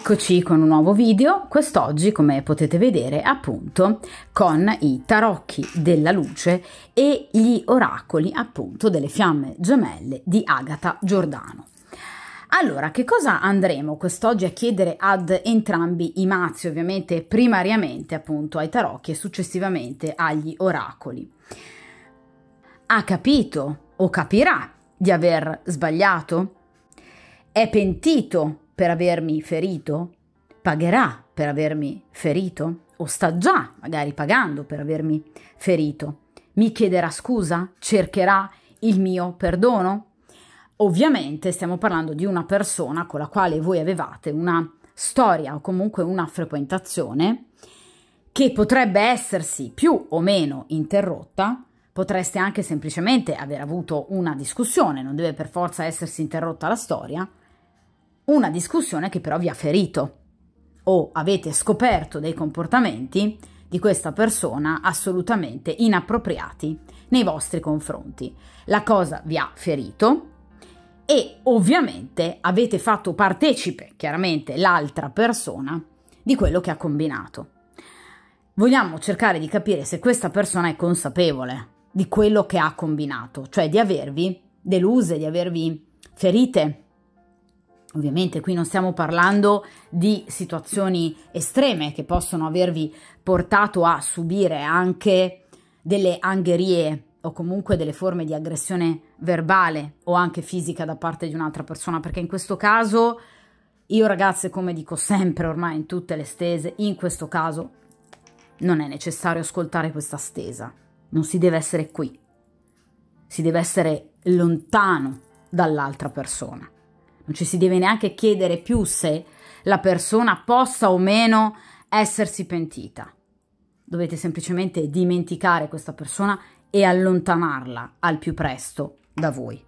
Eccoci con un nuovo video, quest'oggi come potete vedere appunto con i tarocchi della luce e gli oracoli appunto delle fiamme gemelle di Agata Giordano. Allora, che cosa andremo quest'oggi a chiedere ad entrambi i mazzi, ovviamente primariamente appunto ai tarocchi e successivamente agli oracoli? Ha capito o capirà di aver sbagliato? È pentito per avermi ferito? Pagherà per avermi ferito? O sta già magari pagando per avermi ferito? Mi chiederà scusa? Cercherà il mio perdono? Ovviamente stiamo parlando di una persona con la quale voi avevate una storia o comunque una frequentazione che potrebbe essersi più o meno interrotta, potreste anche semplicemente aver avuto una discussione, non deve per forza essersi interrotta la storia, una discussione che però vi ha ferito o avete scoperto dei comportamenti di questa persona assolutamente inappropriati nei vostri confronti. La cosa vi ha ferito e ovviamente avete fatto partecipe chiaramente l'altra persona di quello che ha combinato. Vogliamo cercare di capire se questa persona è consapevole di quello che ha combinato, cioè di avervi deluse, di avervi ferite Ovviamente qui non stiamo parlando di situazioni estreme che possono avervi portato a subire anche delle angherie o comunque delle forme di aggressione verbale o anche fisica da parte di un'altra persona, perché in questo caso io ragazze, come dico sempre ormai in tutte le stese, in questo caso non è necessario ascoltare questa stesa, non si deve essere qui, si deve essere lontano dall'altra persona non ci si deve neanche chiedere più se la persona possa o meno essersi pentita. Dovete semplicemente dimenticare questa persona e allontanarla al più presto da voi.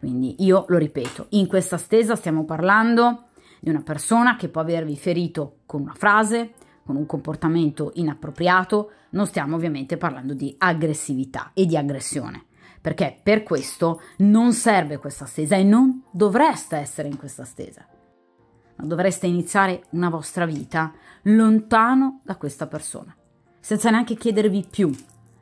Quindi io lo ripeto, in questa stesa stiamo parlando di una persona che può avervi ferito con una frase, con un comportamento inappropriato, non stiamo ovviamente parlando di aggressività e di aggressione perché per questo non serve questa stesa e non dovreste essere in questa stesa. Ma dovreste iniziare una vostra vita lontano da questa persona, senza neanche chiedervi più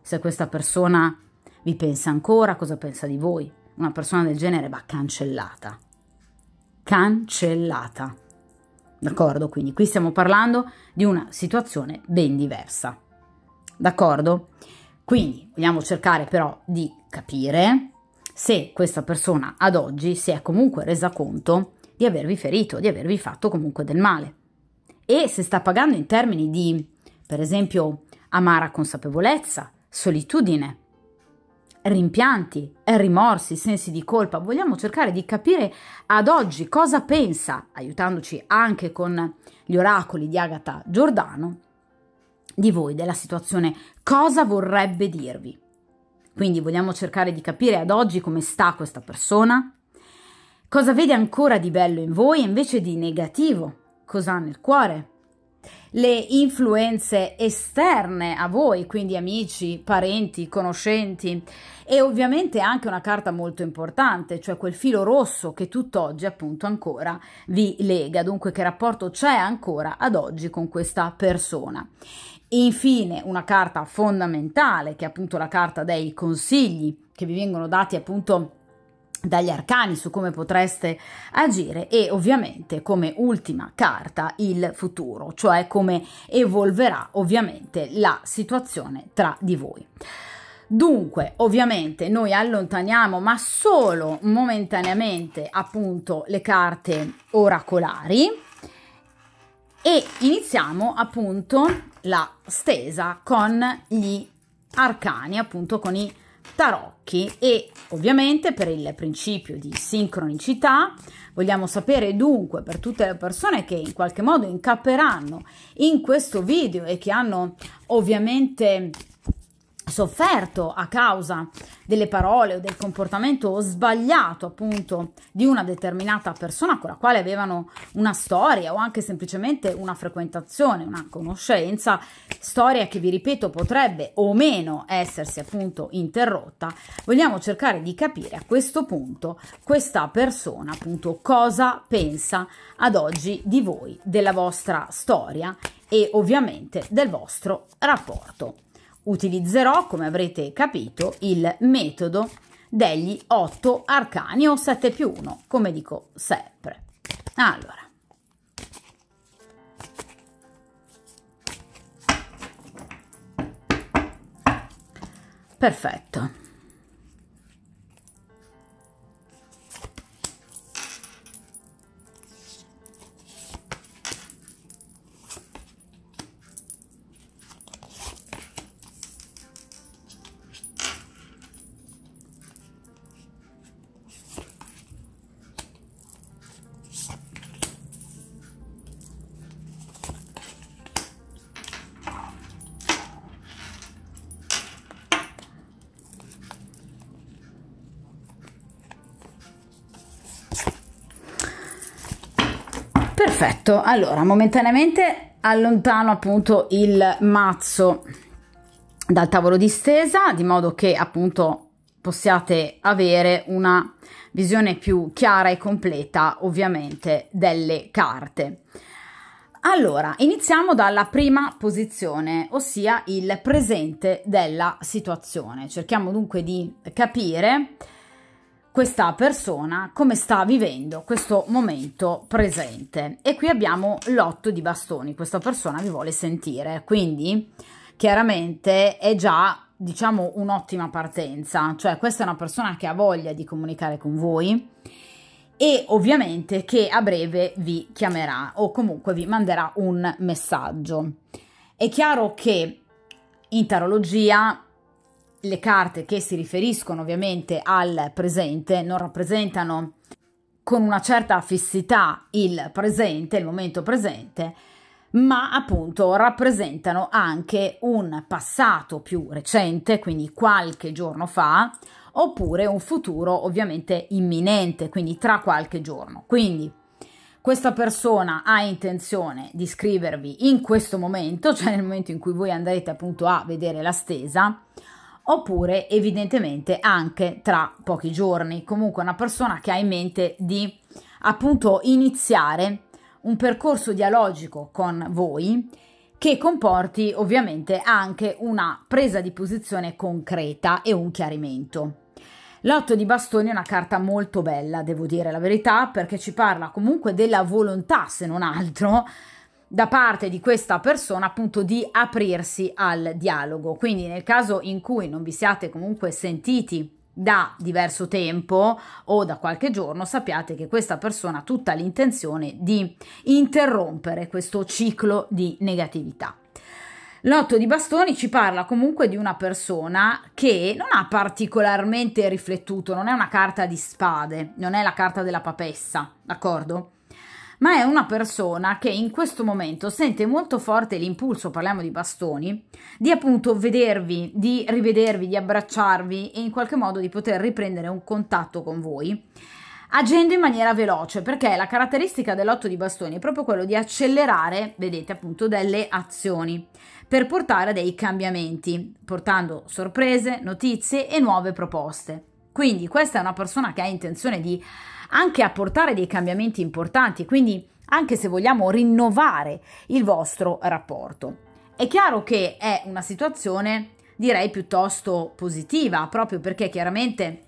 se questa persona vi pensa ancora, cosa pensa di voi. Una persona del genere va cancellata. Cancellata. D'accordo? Quindi qui stiamo parlando di una situazione ben diversa. D'accordo? Quindi vogliamo cercare però di capire se questa persona ad oggi si è comunque resa conto di avervi ferito, di avervi fatto comunque del male. E se sta pagando in termini di, per esempio, amara consapevolezza, solitudine, rimpianti, rimorsi, sensi di colpa. Vogliamo cercare di capire ad oggi cosa pensa, aiutandoci anche con gli oracoli di Agatha Giordano, di voi, della situazione, cosa vorrebbe dirvi. Quindi vogliamo cercare di capire ad oggi come sta questa persona, cosa vede ancora di bello in voi invece di negativo, cosa ha nel cuore, le influenze esterne a voi, quindi amici, parenti, conoscenti e ovviamente anche una carta molto importante, cioè quel filo rosso che tutt'oggi appunto ancora vi lega, dunque che rapporto c'è ancora ad oggi con questa persona. Infine, una carta fondamentale, che è appunto la carta dei consigli che vi vengono dati appunto dagli arcani su come potreste agire e ovviamente come ultima carta il futuro, cioè come evolverà ovviamente la situazione tra di voi. Dunque, ovviamente noi allontaniamo, ma solo momentaneamente, appunto, le carte oracolari e iniziamo appunto la stesa con gli arcani, appunto con i tarocchi e ovviamente per il principio di sincronicità vogliamo sapere dunque per tutte le persone che in qualche modo incapperanno in questo video e che hanno ovviamente sofferto a causa delle parole o del comportamento sbagliato appunto di una determinata persona con la quale avevano una storia o anche semplicemente una frequentazione, una conoscenza, storia che vi ripeto potrebbe o meno essersi appunto interrotta, vogliamo cercare di capire a questo punto questa persona appunto cosa pensa ad oggi di voi, della vostra storia e ovviamente del vostro rapporto utilizzerò, come avrete capito, il metodo degli 8 arcani o 7 più 1, come dico sempre. Allora, perfetto. Perfetto, allora momentaneamente allontano appunto il mazzo dal tavolo di stesa di modo che appunto possiate avere una visione più chiara e completa ovviamente delle carte. Allora, iniziamo dalla prima posizione, ossia il presente della situazione. Cerchiamo dunque di capire questa persona come sta vivendo questo momento presente e qui abbiamo l'otto di bastoni questa persona vi vuole sentire quindi chiaramente è già diciamo un'ottima partenza cioè questa è una persona che ha voglia di comunicare con voi e ovviamente che a breve vi chiamerà o comunque vi manderà un messaggio è chiaro che in tarologia le carte che si riferiscono ovviamente al presente non rappresentano con una certa fissità il presente, il momento presente, ma appunto rappresentano anche un passato più recente, quindi qualche giorno fa, oppure un futuro ovviamente imminente, quindi tra qualche giorno. Quindi questa persona ha intenzione di scrivervi in questo momento, cioè nel momento in cui voi andrete appunto a vedere la stesa, oppure evidentemente anche tra pochi giorni. Comunque una persona che ha in mente di appunto iniziare un percorso dialogico con voi che comporti ovviamente anche una presa di posizione concreta e un chiarimento. L'otto di bastoni è una carta molto bella, devo dire la verità, perché ci parla comunque della volontà, se non altro, da parte di questa persona appunto di aprirsi al dialogo. Quindi nel caso in cui non vi siate comunque sentiti da diverso tempo o da qualche giorno sappiate che questa persona ha tutta l'intenzione di interrompere questo ciclo di negatività. L'otto di bastoni ci parla comunque di una persona che non ha particolarmente riflettuto, non è una carta di spade, non è la carta della papessa, d'accordo? ma è una persona che in questo momento sente molto forte l'impulso, parliamo di bastoni, di appunto vedervi, di rivedervi, di abbracciarvi e in qualche modo di poter riprendere un contatto con voi agendo in maniera veloce perché la caratteristica dell'otto di bastoni è proprio quello di accelerare, vedete appunto, delle azioni per portare a dei cambiamenti, portando sorprese, notizie e nuove proposte. Quindi questa è una persona che ha intenzione di anche a portare dei cambiamenti importanti, quindi anche se vogliamo rinnovare il vostro rapporto. È chiaro che è una situazione direi piuttosto positiva, proprio perché chiaramente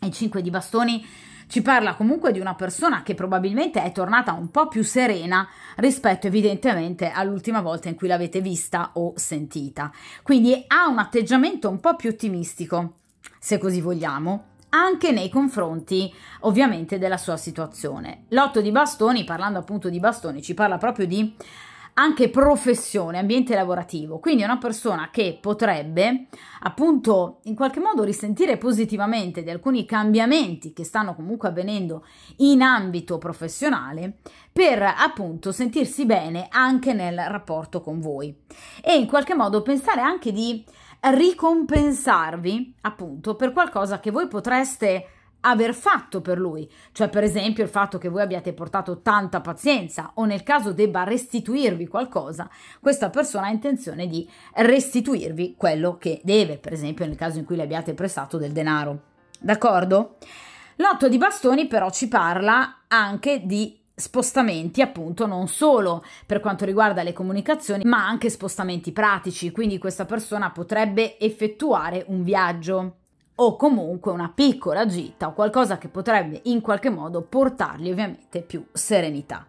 il 5 di bastoni ci parla comunque di una persona che probabilmente è tornata un po' più serena rispetto evidentemente all'ultima volta in cui l'avete vista o sentita. Quindi ha un atteggiamento un po' più ottimistico, se così vogliamo, anche nei confronti ovviamente della sua situazione. L'otto di bastoni, parlando appunto di bastoni, ci parla proprio di anche professione, ambiente lavorativo, quindi una persona che potrebbe appunto in qualche modo risentire positivamente di alcuni cambiamenti che stanno comunque avvenendo in ambito professionale per appunto sentirsi bene anche nel rapporto con voi e in qualche modo pensare anche di ricompensarvi appunto per qualcosa che voi potreste aver fatto per lui, cioè per esempio il fatto che voi abbiate portato tanta pazienza o nel caso debba restituirvi qualcosa, questa persona ha intenzione di restituirvi quello che deve, per esempio nel caso in cui le abbiate prestato del denaro. D'accordo? L'otto di bastoni però ci parla anche di spostamenti appunto non solo per quanto riguarda le comunicazioni ma anche spostamenti pratici quindi questa persona potrebbe effettuare un viaggio o comunque una piccola gita o qualcosa che potrebbe in qualche modo portargli ovviamente più serenità.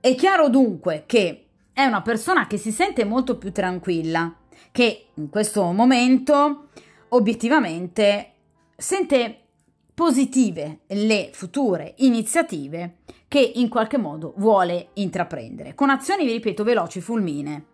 È chiaro dunque che è una persona che si sente molto più tranquilla, che in questo momento obiettivamente sente positive le future iniziative che in qualche modo vuole intraprendere, con azioni, vi ripeto, veloci, fulmine.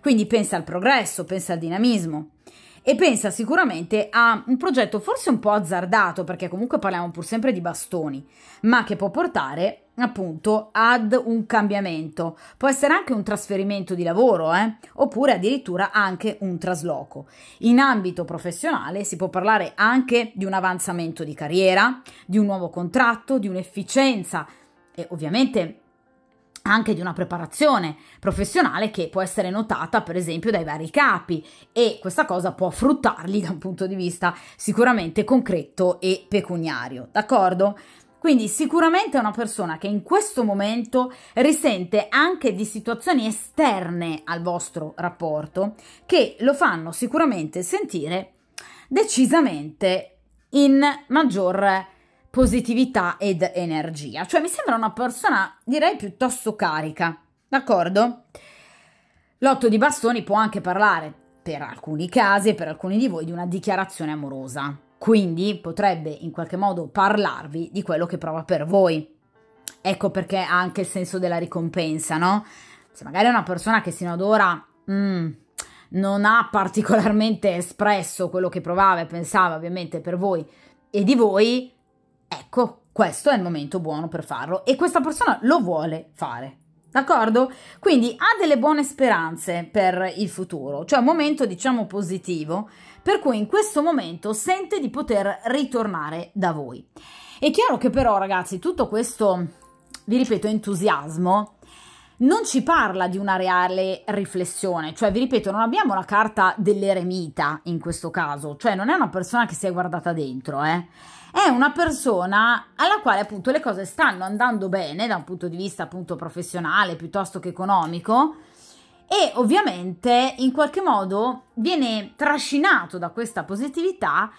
Quindi pensa al progresso, pensa al dinamismo e pensa sicuramente a un progetto forse un po' azzardato, perché comunque parliamo pur sempre di bastoni, ma che può portare appunto ad un cambiamento. Può essere anche un trasferimento di lavoro, eh? oppure addirittura anche un trasloco. In ambito professionale si può parlare anche di un avanzamento di carriera, di un nuovo contratto, di un'efficienza e ovviamente anche di una preparazione professionale che può essere notata per esempio dai vari capi e questa cosa può fruttarli da un punto di vista sicuramente concreto e pecuniario, d'accordo? Quindi sicuramente è una persona che in questo momento risente anche di situazioni esterne al vostro rapporto che lo fanno sicuramente sentire decisamente in maggior positività ed energia. Cioè mi sembra una persona direi piuttosto carica, d'accordo? L'otto di bastoni può anche parlare, per alcuni casi e per alcuni di voi, di una dichiarazione amorosa quindi potrebbe in qualche modo parlarvi di quello che prova per voi. Ecco perché ha anche il senso della ricompensa, no? Se magari è una persona che sino ad ora mm, non ha particolarmente espresso quello che provava e pensava ovviamente per voi e di voi, ecco, questo è il momento buono per farlo e questa persona lo vuole fare. D'accordo? Quindi ha delle buone speranze per il futuro, cioè un momento diciamo positivo per cui in questo momento sente di poter ritornare da voi. È chiaro che però ragazzi tutto questo, vi ripeto, entusiasmo non ci parla di una reale riflessione, cioè vi ripeto, non abbiamo la carta dell'eremita in questo caso, cioè non è una persona che si è guardata dentro, eh. È una persona alla quale appunto le cose stanno andando bene da un punto di vista appunto professionale piuttosto che economico, e ovviamente in qualche modo viene trascinato da questa positività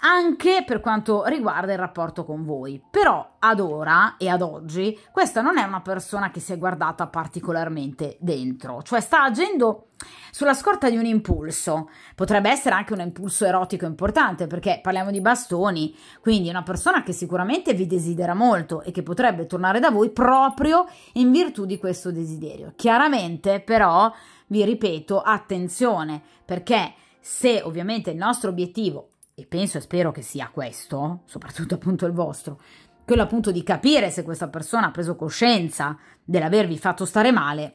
anche per quanto riguarda il rapporto con voi. Però ad ora e ad oggi questa non è una persona che si è guardata particolarmente dentro, cioè sta agendo sulla scorta di un impulso. Potrebbe essere anche un impulso erotico importante perché parliamo di bastoni, quindi una persona che sicuramente vi desidera molto e che potrebbe tornare da voi proprio in virtù di questo desiderio. Chiaramente però vi ripeto attenzione perché se ovviamente il nostro obiettivo e penso e spero che sia questo, soprattutto appunto il vostro, quello appunto di capire se questa persona ha preso coscienza dell'avervi fatto stare male,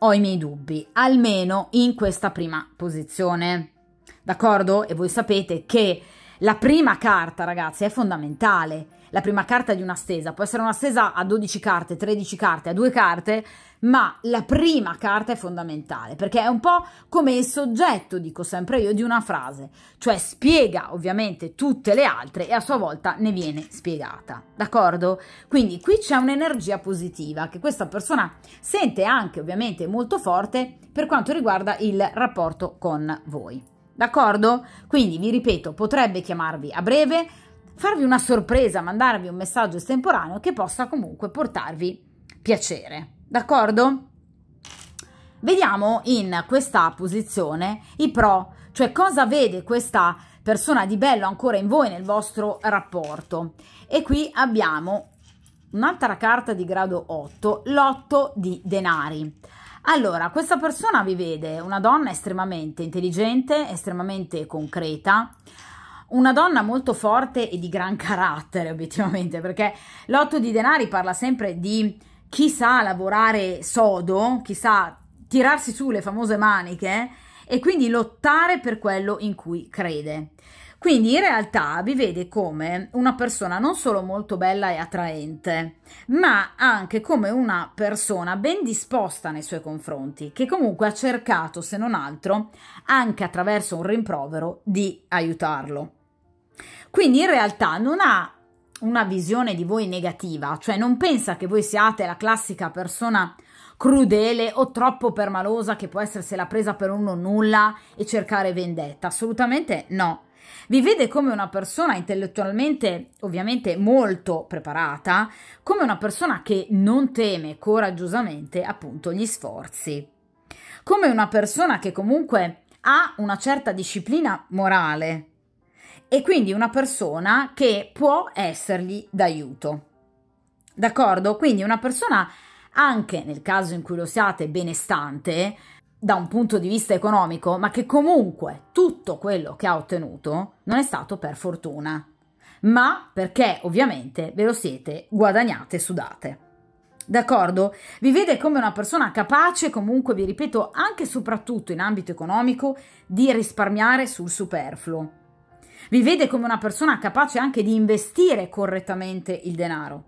ho i miei dubbi, almeno in questa prima posizione. D'accordo? E voi sapete che la prima carta, ragazzi, è fondamentale la prima carta di una stesa, può essere una stesa a 12 carte, 13 carte, a due carte, ma la prima carta è fondamentale perché è un po' come il soggetto, dico sempre io, di una frase, cioè spiega ovviamente tutte le altre e a sua volta ne viene spiegata, d'accordo? Quindi qui c'è un'energia positiva che questa persona sente anche ovviamente molto forte per quanto riguarda il rapporto con voi. D'accordo? Quindi vi ripeto, potrebbe chiamarvi a breve, farvi una sorpresa, mandarvi un messaggio estemporaneo che possa comunque portarvi piacere. D'accordo? Vediamo in questa posizione i pro, cioè cosa vede questa persona di bello ancora in voi nel vostro rapporto. E qui abbiamo un'altra carta di grado 8, l'otto di denari. Allora, questa persona vi vede una donna estremamente intelligente, estremamente concreta, una donna molto forte e di gran carattere, obiettivamente, perché l'otto di denari parla sempre di chi sa lavorare sodo, chi sa tirarsi su le famose maniche e quindi lottare per quello in cui crede. Quindi in realtà vi vede come una persona non solo molto bella e attraente, ma anche come una persona ben disposta nei suoi confronti, che comunque ha cercato, se non altro, anche attraverso un rimprovero, di aiutarlo. Quindi in realtà non ha una visione di voi negativa, cioè non pensa che voi siate la classica persona crudele o troppo permalosa che può essersela presa per uno nulla e cercare vendetta, assolutamente no. Vi vede come una persona intellettualmente, ovviamente molto preparata, come una persona che non teme coraggiosamente appunto gli sforzi, come una persona che comunque ha una certa disciplina morale, e quindi una persona che può essergli d'aiuto. D'accordo? Quindi una persona, anche nel caso in cui lo siate benestante, da un punto di vista economico, ma che comunque tutto quello che ha ottenuto non è stato per fortuna, ma perché ovviamente ve lo siete guadagnate e sudate. D'accordo? Vi vede come una persona capace, comunque vi ripeto, anche e soprattutto in ambito economico, di risparmiare sul superfluo vi vede come una persona capace anche di investire correttamente il denaro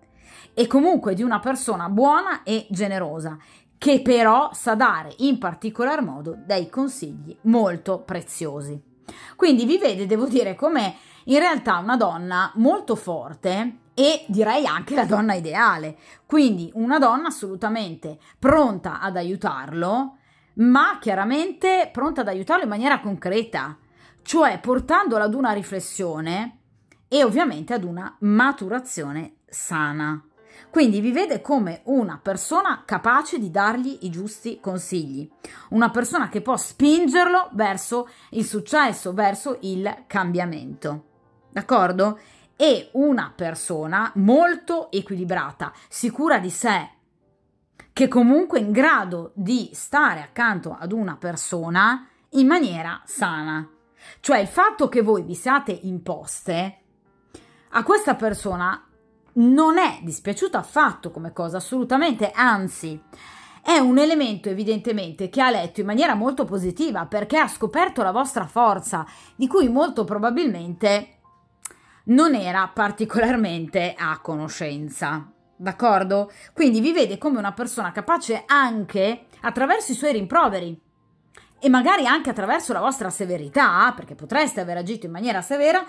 e comunque di una persona buona e generosa che però sa dare in particolar modo dei consigli molto preziosi. Quindi vi vede, devo dire, come in realtà una donna molto forte e direi anche la donna ideale. Quindi una donna assolutamente pronta ad aiutarlo, ma chiaramente pronta ad aiutarlo in maniera concreta, cioè portandola ad una riflessione e ovviamente ad una maturazione sana. Quindi vi vede come una persona capace di dargli i giusti consigli, una persona che può spingerlo verso il successo, verso il cambiamento. D'accordo? E una persona molto equilibrata, sicura di sé, che comunque è in grado di stare accanto ad una persona in maniera sana. Cioè il fatto che voi vi siate imposte a questa persona non è dispiaciuta affatto come cosa, assolutamente, anzi è un elemento evidentemente che ha letto in maniera molto positiva perché ha scoperto la vostra forza di cui molto probabilmente non era particolarmente a conoscenza. D'accordo? Quindi vi vede come una persona capace anche attraverso i suoi rimproveri e magari anche attraverso la vostra severità, perché potreste aver agito in maniera severa,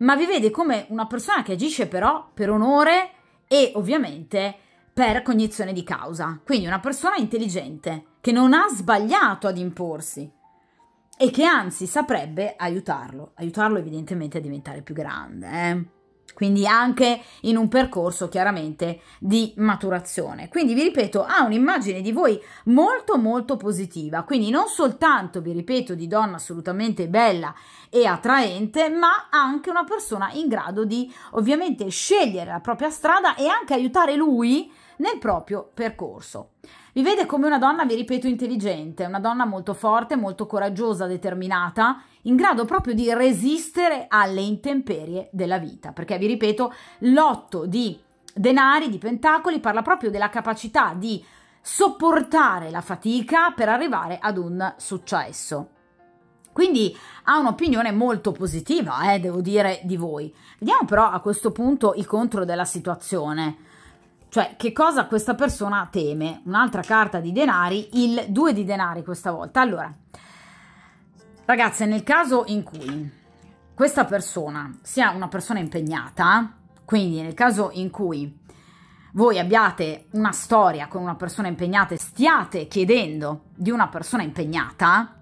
ma vi vede come una persona che agisce però per onore e ovviamente per cognizione di causa. Quindi una persona intelligente che non ha sbagliato ad imporsi e che anzi saprebbe aiutarlo, aiutarlo evidentemente a diventare più grande. Eh? quindi anche in un percorso chiaramente di maturazione. Quindi vi ripeto, ha un'immagine di voi molto molto positiva, quindi non soltanto, vi ripeto, di donna assolutamente bella e attraente, ma anche una persona in grado di ovviamente scegliere la propria strada e anche aiutare lui nel proprio percorso. Vi vede come una donna, vi ripeto, intelligente, una donna molto forte, molto coraggiosa, determinata, in grado proprio di resistere alle intemperie della vita. Perché, vi ripeto, l'otto di denari, di pentacoli, parla proprio della capacità di sopportare la fatica per arrivare ad un successo. Quindi ha un'opinione molto positiva, eh, devo dire, di voi. Vediamo però a questo punto il contro della situazione. Cioè, che cosa questa persona teme? Un'altra carta di denari, il 2 di denari questa volta. Allora, ragazze, nel caso in cui questa persona sia una persona impegnata, quindi nel caso in cui voi abbiate una storia con una persona impegnata e stiate chiedendo di una persona impegnata,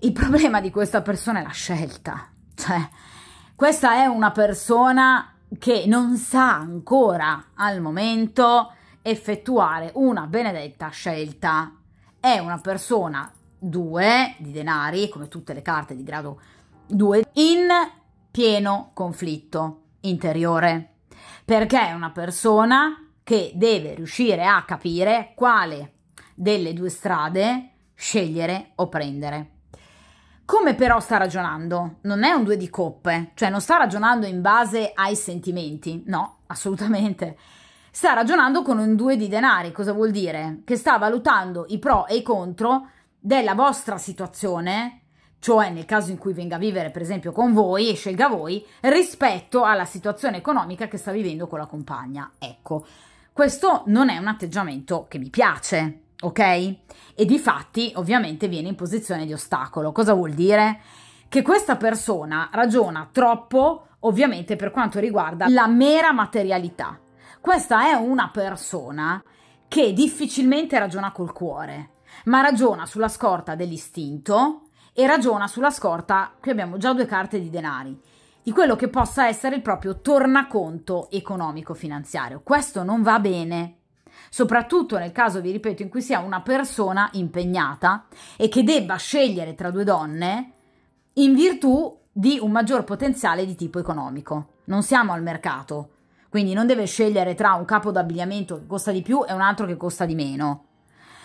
il problema di questa persona è la scelta. Cioè, questa è una persona che non sa ancora al momento effettuare una benedetta scelta. È una persona 2 di denari, come tutte le carte di grado 2, in pieno conflitto interiore, perché è una persona che deve riuscire a capire quale delle due strade scegliere o prendere. Come però sta ragionando? Non è un due di coppe, cioè non sta ragionando in base ai sentimenti, no, assolutamente. Sta ragionando con un due di denari, cosa vuol dire? Che sta valutando i pro e i contro della vostra situazione, cioè nel caso in cui venga a vivere per esempio con voi e scelga voi, rispetto alla situazione economica che sta vivendo con la compagna. Ecco, questo non è un atteggiamento che mi piace, ok? E di fatti ovviamente viene in posizione di ostacolo. Cosa vuol dire? Che questa persona ragiona troppo ovviamente per quanto riguarda la mera materialità. Questa è una persona che difficilmente ragiona col cuore, ma ragiona sulla scorta dell'istinto e ragiona sulla scorta, qui abbiamo già due carte di denari, di quello che possa essere il proprio tornaconto economico-finanziario. Questo non va bene soprattutto nel caso, vi ripeto, in cui sia una persona impegnata e che debba scegliere tra due donne in virtù di un maggior potenziale di tipo economico. Non siamo al mercato, quindi non deve scegliere tra un capo d'abbigliamento che costa di più e un altro che costa di meno.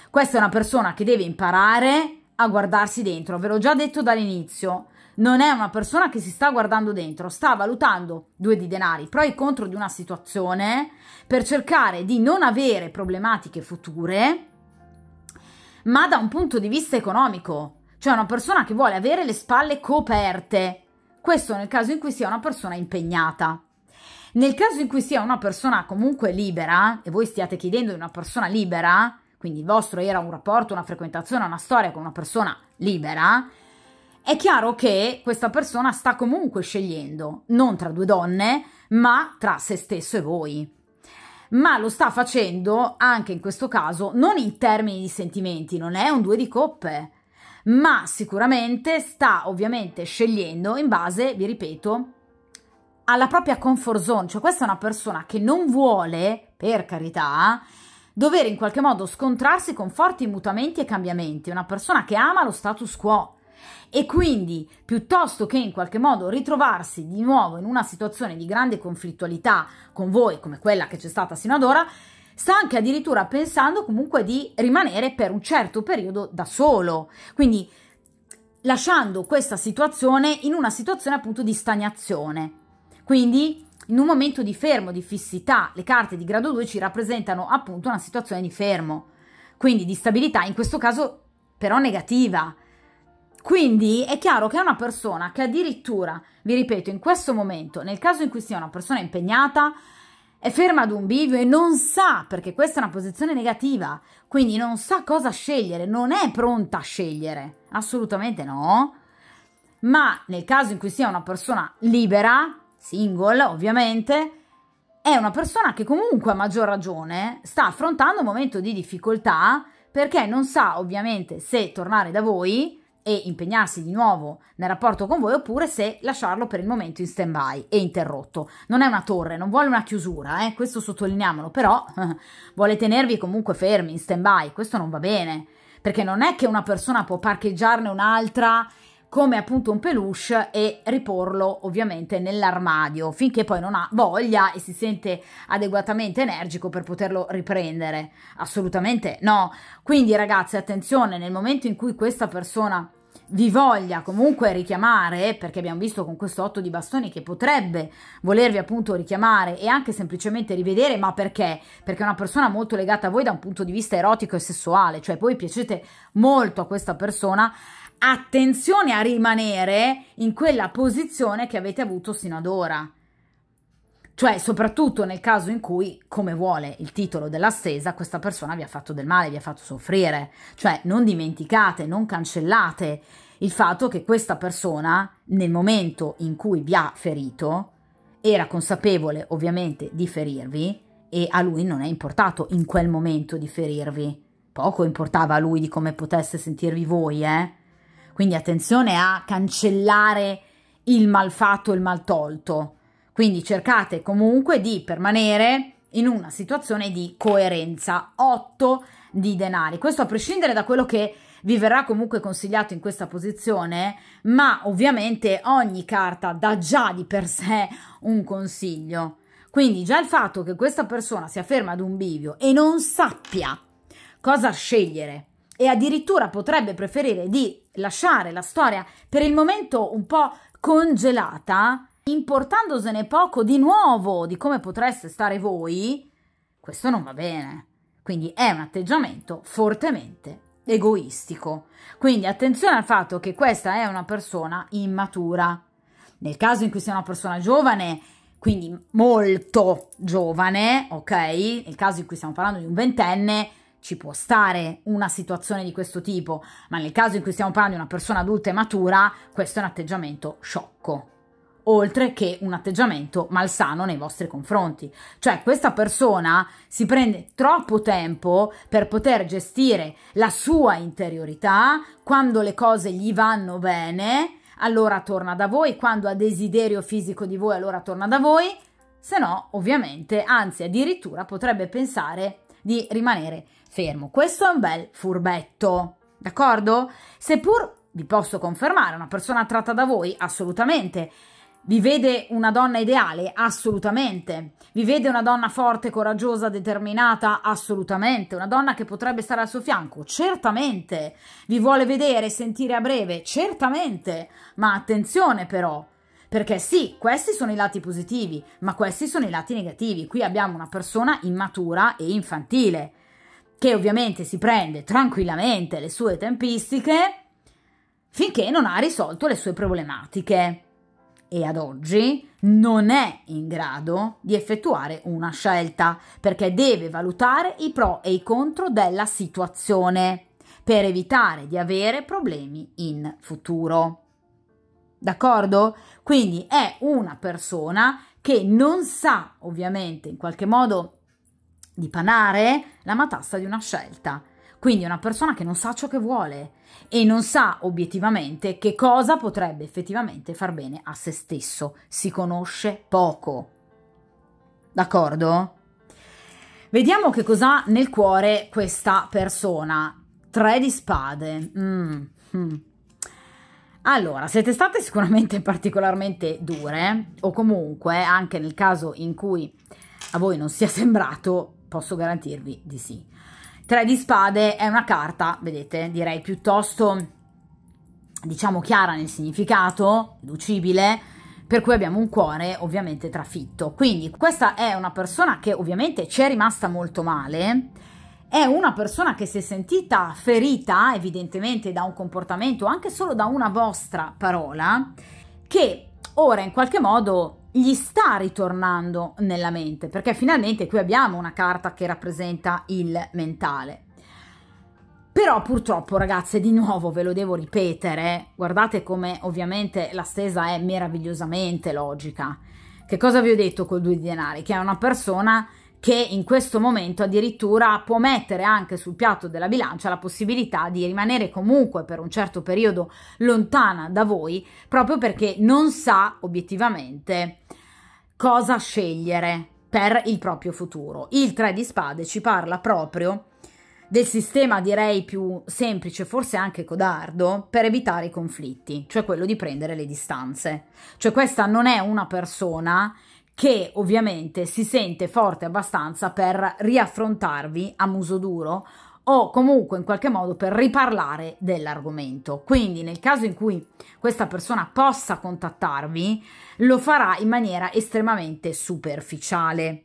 Questa è una persona che deve imparare a guardarsi dentro, ve l'ho già detto dall'inizio non è una persona che si sta guardando dentro, sta valutando due di denari, pro e contro di una situazione per cercare di non avere problematiche future, ma da un punto di vista economico, cioè una persona che vuole avere le spalle coperte. Questo nel caso in cui sia una persona impegnata. Nel caso in cui sia una persona comunque libera e voi stiate chiedendo di una persona libera, quindi il vostro era un rapporto, una frequentazione, una storia con una persona libera, è chiaro che questa persona sta comunque scegliendo, non tra due donne, ma tra se stesso e voi. Ma lo sta facendo anche in questo caso non in termini di sentimenti, non è un due di coppe, ma sicuramente sta ovviamente scegliendo in base, vi ripeto, alla propria comfort zone, cioè questa è una persona che non vuole, per carità, dover in qualche modo scontrarsi con forti mutamenti e cambiamenti, una persona che ama lo status quo, e quindi piuttosto che in qualche modo ritrovarsi di nuovo in una situazione di grande conflittualità con voi come quella che c'è stata sino ad ora, sta anche addirittura pensando comunque di rimanere per un certo periodo da solo. Quindi lasciando questa situazione in una situazione appunto di stagnazione. Quindi in un momento di fermo, di fissità, le carte di grado 2 ci rappresentano appunto una situazione di fermo, quindi di stabilità, in questo caso però negativa, quindi è chiaro che è una persona che addirittura, vi ripeto, in questo momento, nel caso in cui sia una persona impegnata, è ferma ad un bivio e non sa, perché questa è una posizione negativa, quindi non sa cosa scegliere, non è pronta a scegliere, assolutamente no. Ma nel caso in cui sia una persona libera, single ovviamente, è una persona che comunque a maggior ragione sta affrontando un momento di difficoltà perché non sa ovviamente se tornare da voi e impegnarsi di nuovo nel rapporto con voi oppure se lasciarlo per il momento in stand by e interrotto. Non è una torre, non vuole una chiusura, eh? questo sottolineiamolo, però vuole tenervi comunque fermi in stand by, questo non va bene, perché non è che una persona può parcheggiarne un'altra come appunto un peluche e riporlo ovviamente nell'armadio finché poi non ha voglia e si sente adeguatamente energico per poterlo riprendere. Assolutamente no. Quindi ragazzi, attenzione, nel momento in cui questa persona vi voglia comunque richiamare, perché abbiamo visto con questo 8 di bastoni che potrebbe volervi appunto richiamare e anche semplicemente rivedere, ma perché? Perché è una persona molto legata a voi da un punto di vista erotico e sessuale, cioè voi piacete molto a questa persona, attenzione a rimanere in quella posizione che avete avuto sino ad ora cioè, soprattutto nel caso in cui, come vuole il titolo della stesa, questa persona vi ha fatto del male, vi ha fatto soffrire. Cioè, non dimenticate, non cancellate il fatto che questa persona, nel momento in cui vi ha ferito, era consapevole ovviamente di ferirvi e a lui non è importato in quel momento di ferirvi. Poco importava a lui di come potesse sentirvi voi, eh? Quindi attenzione a cancellare il malfatto, il maltolto quindi cercate comunque di permanere in una situazione di coerenza. 8 di denari. Questo a prescindere da quello che vi verrà comunque consigliato in questa posizione, ma ovviamente ogni carta dà già di per sé un consiglio. Quindi già il fatto che questa persona sia ferma ad un bivio e non sappia cosa scegliere e addirittura potrebbe preferire di lasciare la storia per il momento un po' congelata, importandosene poco di nuovo di come potreste stare voi, questo non va bene. Quindi è un atteggiamento fortemente egoistico. Quindi attenzione al fatto che questa è una persona immatura. Nel caso in cui sia una persona giovane, quindi molto giovane, ok? Nel caso in cui stiamo parlando di un ventenne, ci può stare una situazione di questo tipo, ma nel caso in cui stiamo parlando di una persona adulta e matura, questo è un atteggiamento sciocco oltre che un atteggiamento malsano nei vostri confronti. Cioè questa persona si prende troppo tempo per poter gestire la sua interiorità quando le cose gli vanno bene, allora torna da voi, quando ha desiderio fisico di voi, allora torna da voi, se no ovviamente, anzi addirittura potrebbe pensare di rimanere fermo. Questo è un bel furbetto, d'accordo? Seppur vi posso confermare, una persona tratta da voi assolutamente vi vede una donna ideale? Assolutamente. Vi vede una donna forte, coraggiosa, determinata? Assolutamente. Una donna che potrebbe stare al suo fianco? Certamente. Vi vuole vedere, sentire a breve? Certamente. Ma attenzione però, perché sì, questi sono i lati positivi, ma questi sono i lati negativi. Qui abbiamo una persona immatura e infantile, che ovviamente si prende tranquillamente le sue tempistiche finché non ha risolto le sue problematiche e ad oggi non è in grado di effettuare una scelta perché deve valutare i pro e i contro della situazione per evitare di avere problemi in futuro. D'accordo? Quindi è una persona che non sa ovviamente in qualche modo dipanare la matassa di una scelta quindi una persona che non sa ciò che vuole e non sa obiettivamente che cosa potrebbe effettivamente far bene a se stesso. Si conosce poco. D'accordo? Vediamo che cosa ha nel cuore questa persona. Tre di spade. Mm, mm. Allora, siete state sicuramente particolarmente dure, eh? o comunque, anche nel caso in cui a voi non sia sembrato, posso garantirvi di sì. Tre di spade è una carta, vedete, direi piuttosto diciamo chiara nel significato, lucibile, per cui abbiamo un cuore ovviamente trafitto. Quindi questa è una persona che ovviamente ci è rimasta molto male, è una persona che si è sentita ferita evidentemente da un comportamento, anche solo da una vostra parola, che ora in qualche modo gli sta ritornando nella mente, perché finalmente qui abbiamo una carta che rappresenta il mentale. Però purtroppo ragazze, di nuovo ve lo devo ripetere, guardate come ovviamente la stesa è meravigliosamente logica. Che cosa vi ho detto col due di denari? Che è una persona che in questo momento addirittura può mettere anche sul piatto della bilancia la possibilità di rimanere comunque per un certo periodo lontana da voi proprio perché non sa obiettivamente cosa scegliere per il proprio futuro. Il 3 di spade ci parla proprio del sistema direi più semplice, forse anche codardo, per evitare i conflitti, cioè quello di prendere le distanze. Cioè questa non è una persona che ovviamente si sente forte abbastanza per riaffrontarvi a muso duro o comunque in qualche modo per riparlare dell'argomento. Quindi nel caso in cui questa persona possa contattarvi, lo farà in maniera estremamente superficiale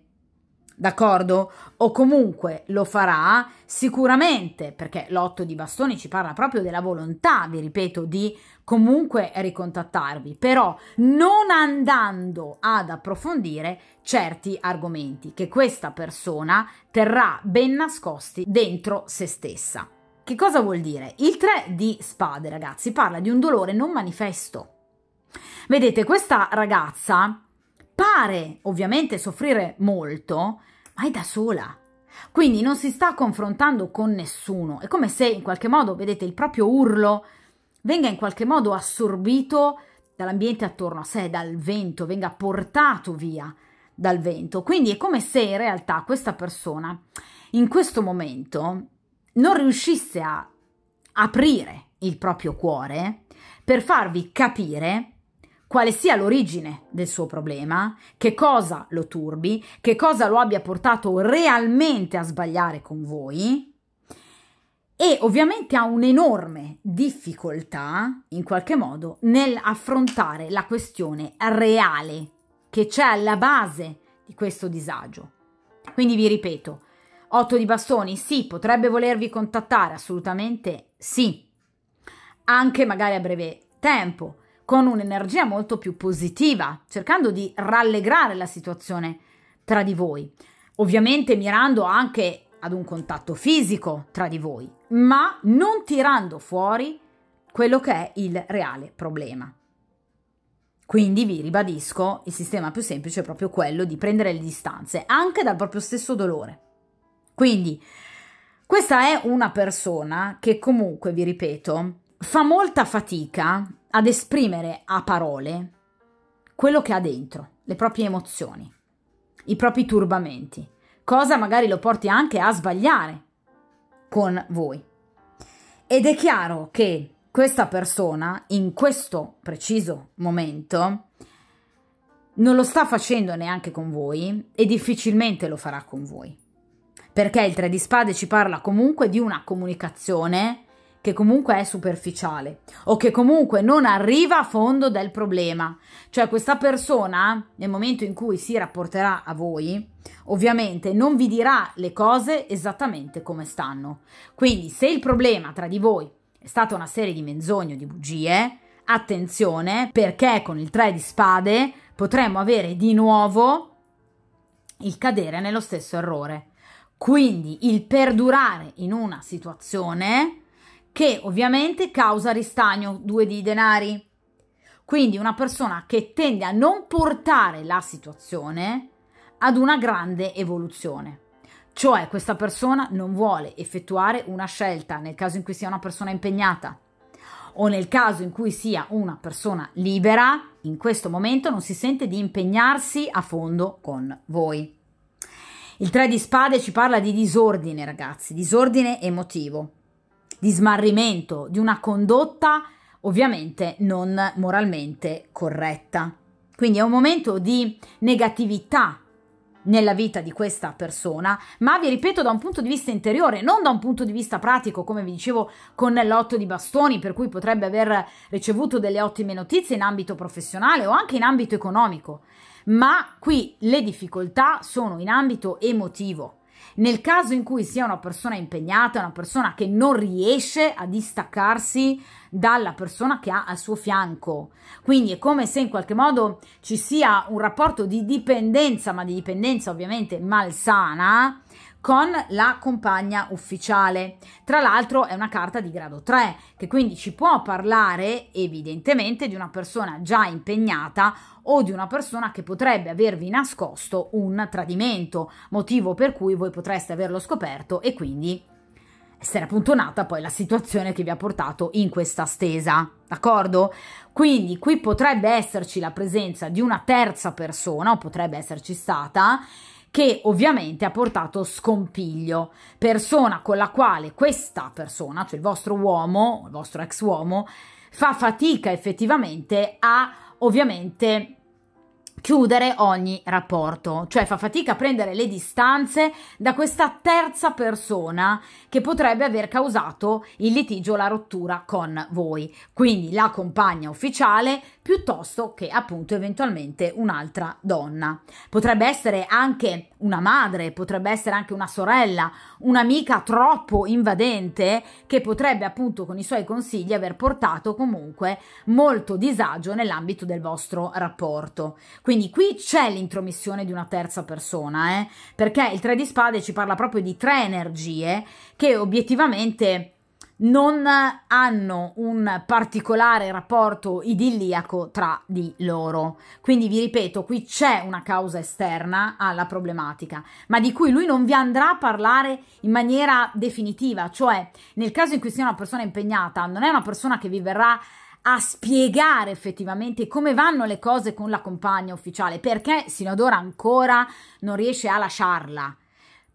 d'accordo? O comunque lo farà sicuramente, perché l'otto di bastoni ci parla proprio della volontà, vi ripeto, di comunque ricontattarvi, però non andando ad approfondire certi argomenti che questa persona terrà ben nascosti dentro se stessa. Che cosa vuol dire? Il 3 di spade, ragazzi, parla di un dolore non manifesto. Vedete, questa ragazza pare ovviamente soffrire molto, ma è da sola. Quindi non si sta confrontando con nessuno. È come se in qualche modo, vedete, il proprio urlo venga in qualche modo assorbito dall'ambiente attorno a sé, dal vento, venga portato via dal vento. Quindi è come se in realtà questa persona in questo momento non riuscisse a aprire il proprio cuore per farvi capire quale sia l'origine del suo problema, che cosa lo turbi, che cosa lo abbia portato realmente a sbagliare con voi e ovviamente ha un'enorme difficoltà, in qualche modo, nel affrontare la questione reale che c'è alla base di questo disagio. Quindi vi ripeto, 8 di bastoni, sì, potrebbe volervi contattare, assolutamente sì, anche magari a breve tempo con un'energia molto più positiva, cercando di rallegrare la situazione tra di voi, ovviamente mirando anche ad un contatto fisico tra di voi, ma non tirando fuori quello che è il reale problema. Quindi vi ribadisco, il sistema più semplice è proprio quello di prendere le distanze anche dal proprio stesso dolore. Quindi questa è una persona che comunque, vi ripeto, fa molta fatica ad esprimere a parole quello che ha dentro, le proprie emozioni, i propri turbamenti, cosa magari lo porti anche a sbagliare con voi. Ed è chiaro che questa persona in questo preciso momento non lo sta facendo neanche con voi e difficilmente lo farà con voi. Perché il 3 di spade ci parla comunque di una comunicazione che comunque è superficiale o che comunque non arriva a fondo del problema. Cioè questa persona, nel momento in cui si rapporterà a voi, ovviamente non vi dirà le cose esattamente come stanno. Quindi se il problema tra di voi è stata una serie di menzogne o di bugie, attenzione perché con il 3 di spade potremmo avere di nuovo il cadere nello stesso errore. Quindi il perdurare in una situazione che ovviamente causa ristagno 2 di denari. Quindi una persona che tende a non portare la situazione ad una grande evoluzione. Cioè questa persona non vuole effettuare una scelta nel caso in cui sia una persona impegnata o nel caso in cui sia una persona libera, in questo momento non si sente di impegnarsi a fondo con voi. Il 3 di spade ci parla di disordine, ragazzi, disordine emotivo di smarrimento di una condotta ovviamente non moralmente corretta. Quindi è un momento di negatività nella vita di questa persona, ma vi ripeto da un punto di vista interiore, non da un punto di vista pratico, come vi dicevo con l'otto di bastoni, per cui potrebbe aver ricevuto delle ottime notizie in ambito professionale o anche in ambito economico, ma qui le difficoltà sono in ambito emotivo. Nel caso in cui sia una persona impegnata, una persona che non riesce a distaccarsi dalla persona che ha al suo fianco. Quindi è come se in qualche modo ci sia un rapporto di dipendenza, ma di dipendenza ovviamente malsana, con la compagna ufficiale. Tra l'altro è una carta di grado 3 che quindi ci può parlare evidentemente di una persona già impegnata o di una persona che potrebbe avervi nascosto un tradimento, motivo per cui voi potreste averlo scoperto e quindi essere appunto nata poi la situazione che vi ha portato in questa stesa, d'accordo? Quindi qui potrebbe esserci la presenza di una terza persona, o potrebbe esserci stata, che ovviamente ha portato scompiglio, persona con la quale questa persona, cioè il vostro uomo, il vostro ex uomo, fa fatica effettivamente a ovviamente chiudere ogni rapporto, cioè fa fatica a prendere le distanze da questa terza persona che potrebbe aver causato il litigio, la rottura con voi, quindi la compagna ufficiale piuttosto che appunto eventualmente un'altra donna. Potrebbe essere anche una madre, potrebbe essere anche una sorella, un'amica troppo invadente che potrebbe appunto con i suoi consigli aver portato comunque molto disagio nell'ambito del vostro rapporto. Quindi quindi qui c'è l'intromissione di una terza persona, eh? perché il 3 di spade ci parla proprio di tre energie che obiettivamente non hanno un particolare rapporto idilliaco tra di loro. Quindi vi ripeto, qui c'è una causa esterna alla problematica, ma di cui lui non vi andrà a parlare in maniera definitiva, cioè nel caso in cui sia una persona impegnata, non è una persona che vi verrà a spiegare effettivamente come vanno le cose con la compagna ufficiale, perché sino ad ora ancora non riesce a lasciarla.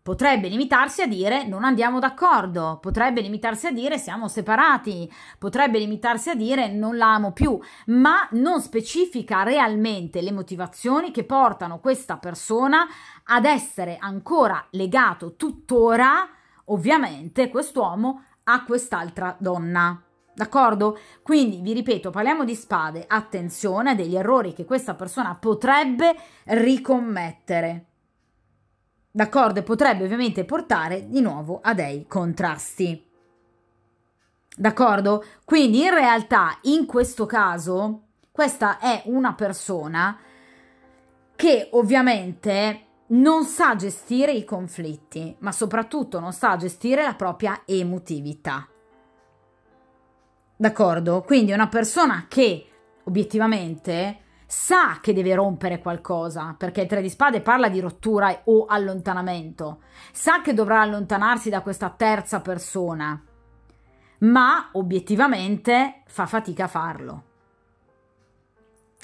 Potrebbe limitarsi a dire non andiamo d'accordo, potrebbe limitarsi a dire siamo separati, potrebbe limitarsi a dire non la amo più, ma non specifica realmente le motivazioni che portano questa persona ad essere ancora legato tuttora, ovviamente, quest'uomo a quest'altra donna. D'accordo? Quindi vi ripeto, parliamo di spade, attenzione degli errori che questa persona potrebbe ricommettere. D'accordo? E potrebbe ovviamente portare di nuovo a dei contrasti. D'accordo? Quindi in realtà in questo caso questa è una persona che ovviamente non sa gestire i conflitti, ma soprattutto non sa gestire la propria emotività. D'accordo? Quindi una persona che obiettivamente sa che deve rompere qualcosa, perché il 3 di spade parla di rottura o allontanamento, sa che dovrà allontanarsi da questa terza persona, ma obiettivamente fa fatica a farlo.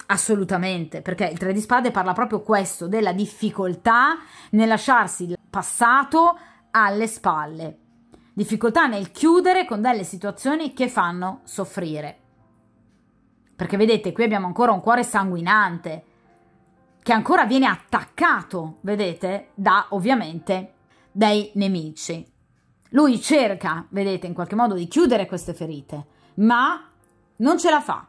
Assolutamente, perché il 3 di spade parla proprio questo, della difficoltà nel lasciarsi il passato alle spalle, difficoltà nel chiudere con delle situazioni che fanno soffrire. Perché vedete, qui abbiamo ancora un cuore sanguinante che ancora viene attaccato, vedete, da ovviamente dei nemici. Lui cerca, vedete, in qualche modo di chiudere queste ferite, ma non ce la fa.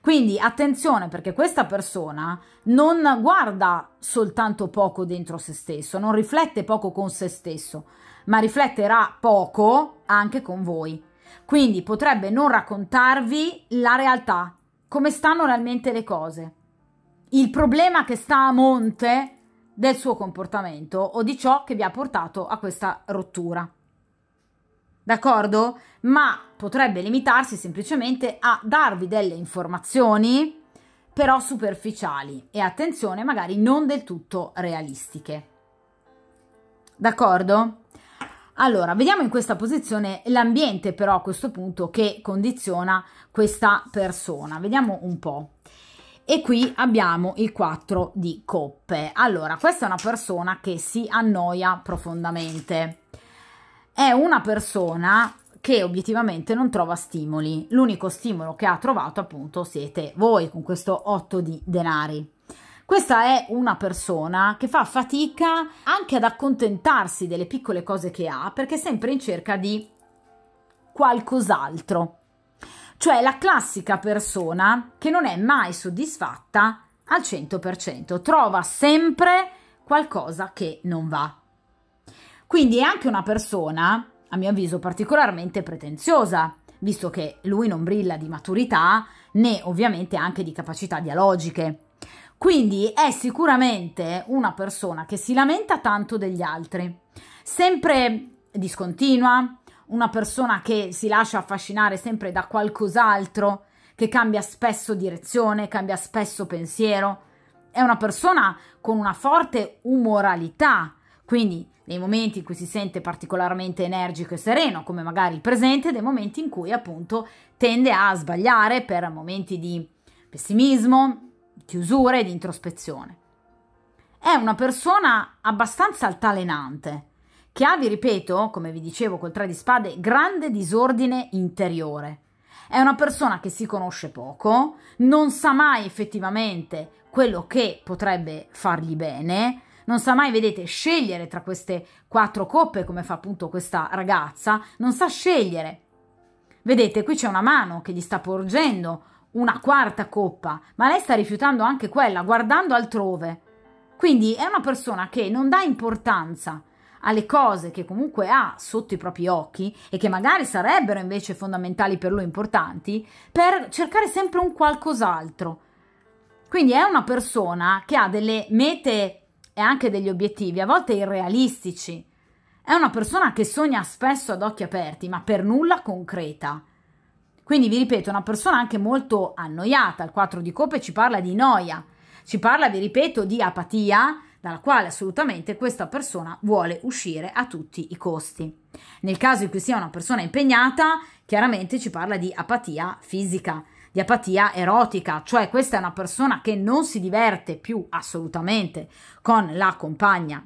Quindi attenzione perché questa persona non guarda soltanto poco dentro se stesso, non riflette poco con se stesso, ma rifletterà poco anche con voi. Quindi potrebbe non raccontarvi la realtà, come stanno realmente le cose. Il problema che sta a monte del suo comportamento o di ciò che vi ha portato a questa rottura. D'accordo? Ma potrebbe limitarsi semplicemente a darvi delle informazioni, però superficiali e attenzione, magari non del tutto realistiche. D'accordo? Allora, vediamo in questa posizione l'ambiente però a questo punto che condiziona questa persona. Vediamo un po'. E qui abbiamo il 4 di coppe. Allora, questa è una persona che si annoia profondamente. È una persona che obiettivamente non trova stimoli. L'unico stimolo che ha trovato appunto siete voi con questo 8 di denari. Questa è una persona che fa fatica anche ad accontentarsi delle piccole cose che ha perché è sempre in cerca di qualcos'altro. Cioè la classica persona che non è mai soddisfatta al 100%, trova sempre qualcosa che non va. Quindi è anche una persona, a mio avviso, particolarmente pretenziosa, visto che lui non brilla di maturità né ovviamente anche di capacità dialogiche. Quindi è sicuramente una persona che si lamenta tanto degli altri, sempre discontinua, una persona che si lascia affascinare sempre da qualcos'altro, che cambia spesso direzione, cambia spesso pensiero. È una persona con una forte umoralità, quindi nei momenti in cui si sente particolarmente energico e sereno, come magari il presente, dei momenti in cui appunto tende a sbagliare per momenti di pessimismo, chiusura e di introspezione. È una persona abbastanza altalenante, che ha, vi ripeto, come vi dicevo col tre di spade, grande disordine interiore. È una persona che si conosce poco, non sa mai effettivamente quello che potrebbe fargli bene, non sa mai, vedete, scegliere tra queste quattro coppe come fa appunto questa ragazza, non sa scegliere. Vedete, qui c'è una mano che gli sta porgendo una quarta coppa, ma lei sta rifiutando anche quella, guardando altrove. Quindi è una persona che non dà importanza alle cose che comunque ha sotto i propri occhi e che magari sarebbero invece fondamentali per lui importanti, per cercare sempre un qualcos'altro. Quindi è una persona che ha delle mete e anche degli obiettivi, a volte irrealistici. È una persona che sogna spesso ad occhi aperti, ma per nulla concreta. Quindi vi ripeto, una persona anche molto annoiata, il 4 di coppe ci parla di noia, ci parla, vi ripeto, di apatia, dalla quale assolutamente questa persona vuole uscire a tutti i costi. Nel caso in cui sia una persona impegnata, chiaramente ci parla di apatia fisica, di apatia erotica, cioè questa è una persona che non si diverte più assolutamente con la compagna,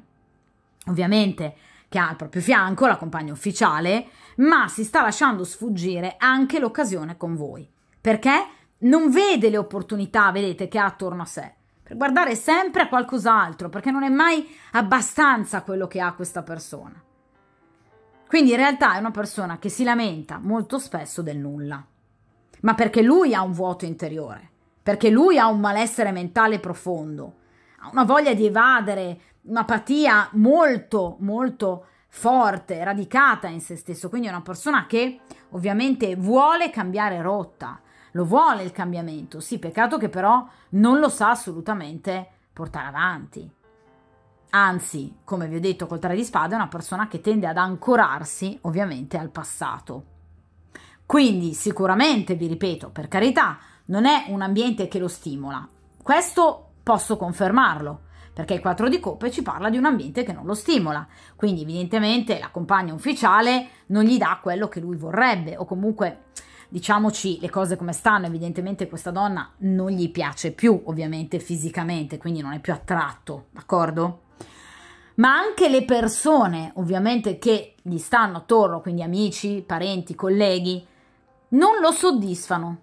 ovviamente che ha al proprio fianco, la compagna ufficiale, ma si sta lasciando sfuggire anche l'occasione con voi, perché non vede le opportunità, vedete, che ha attorno a sé, per guardare sempre a qualcos'altro, perché non è mai abbastanza quello che ha questa persona. Quindi in realtà è una persona che si lamenta molto spesso del nulla, ma perché lui ha un vuoto interiore, perché lui ha un malessere mentale profondo, ha una voglia di evadere, un'apatia molto, molto forte, radicata in se stesso, quindi è una persona che ovviamente vuole cambiare rotta, lo vuole il cambiamento, sì, peccato che però non lo sa assolutamente portare avanti. Anzi, come vi ho detto col 3 di spada, è una persona che tende ad ancorarsi ovviamente al passato. Quindi sicuramente, vi ripeto, per carità, non è un ambiente che lo stimola. Questo posso confermarlo perché il 4 di coppe ci parla di un ambiente che non lo stimola, quindi evidentemente la compagna ufficiale non gli dà quello che lui vorrebbe o comunque diciamoci le cose come stanno, evidentemente questa donna non gli piace più ovviamente fisicamente, quindi non è più attratto, d'accordo? Ma anche le persone ovviamente che gli stanno attorno, quindi amici, parenti, colleghi, non lo soddisfano.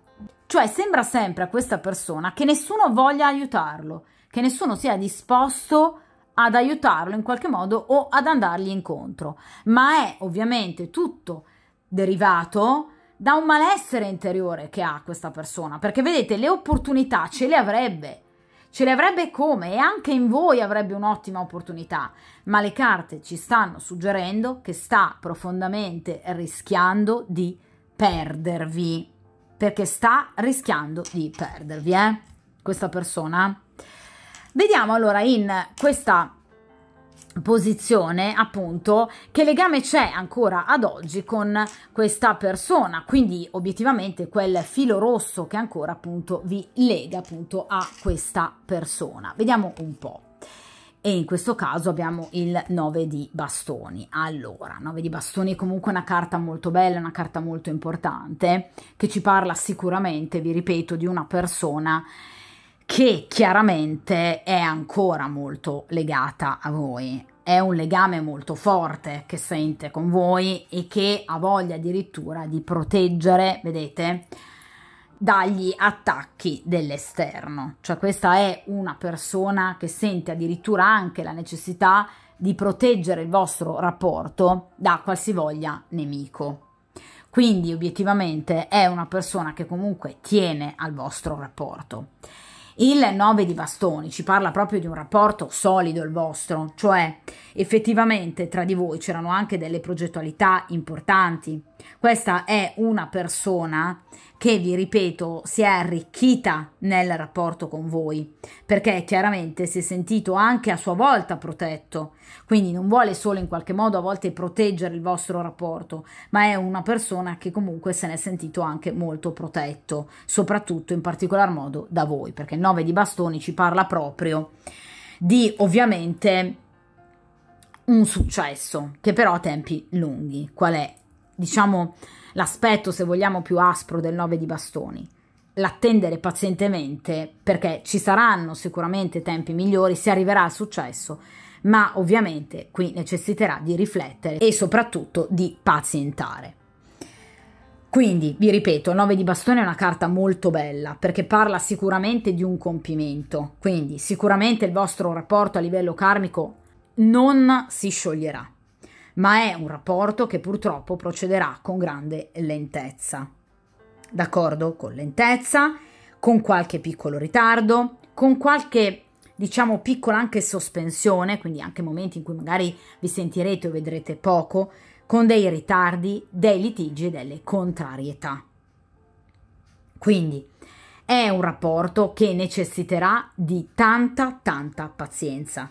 Cioè sembra sempre a questa persona che nessuno voglia aiutarlo, che nessuno sia disposto ad aiutarlo in qualche modo o ad andargli incontro, ma è ovviamente tutto derivato da un malessere interiore che ha questa persona, perché vedete le opportunità ce le avrebbe, ce le avrebbe come e anche in voi avrebbe un'ottima opportunità, ma le carte ci stanno suggerendo che sta profondamente rischiando di perdervi, perché sta rischiando di perdervi, eh? Questa persona Vediamo allora in questa posizione appunto che legame c'è ancora ad oggi con questa persona quindi obiettivamente quel filo rosso che ancora appunto vi lega appunto a questa persona vediamo un po' e in questo caso abbiamo il 9 di bastoni allora 9 di bastoni è comunque una carta molto bella una carta molto importante che ci parla sicuramente vi ripeto di una persona eh, che chiaramente è ancora molto legata a voi. È un legame molto forte che sente con voi e che ha voglia addirittura di proteggere, vedete, dagli attacchi dell'esterno. Cioè questa è una persona che sente addirittura anche la necessità di proteggere il vostro rapporto da qualsivoglia nemico. Quindi obiettivamente è una persona che comunque tiene al vostro rapporto. Il 9 di bastoni ci parla proprio di un rapporto solido il vostro, cioè effettivamente tra di voi c'erano anche delle progettualità importanti. Questa è una persona che vi ripeto si è arricchita nel rapporto con voi, perché chiaramente si è sentito anche a sua volta protetto, quindi non vuole solo in qualche modo a volte proteggere il vostro rapporto, ma è una persona che comunque se ne è sentito anche molto protetto, soprattutto in particolar modo da voi, perché 9 di bastoni ci parla proprio di ovviamente un successo che però ha tempi lunghi. Qual è? Diciamo l'aspetto, se vogliamo, più aspro del 9 di bastoni. L'attendere pazientemente perché ci saranno sicuramente tempi migliori, si arriverà al successo, ma ovviamente qui necessiterà di riflettere e soprattutto di pazientare. Quindi, vi ripeto, 9 di bastone è una carta molto bella perché parla sicuramente di un compimento, quindi sicuramente il vostro rapporto a livello karmico non si scioglierà ma è un rapporto che purtroppo procederà con grande lentezza. D'accordo? Con lentezza, con qualche piccolo ritardo, con qualche diciamo piccola anche sospensione, quindi anche momenti in cui magari vi sentirete o vedrete poco, con dei ritardi, dei litigi e delle contrarietà. Quindi è un rapporto che necessiterà di tanta tanta pazienza,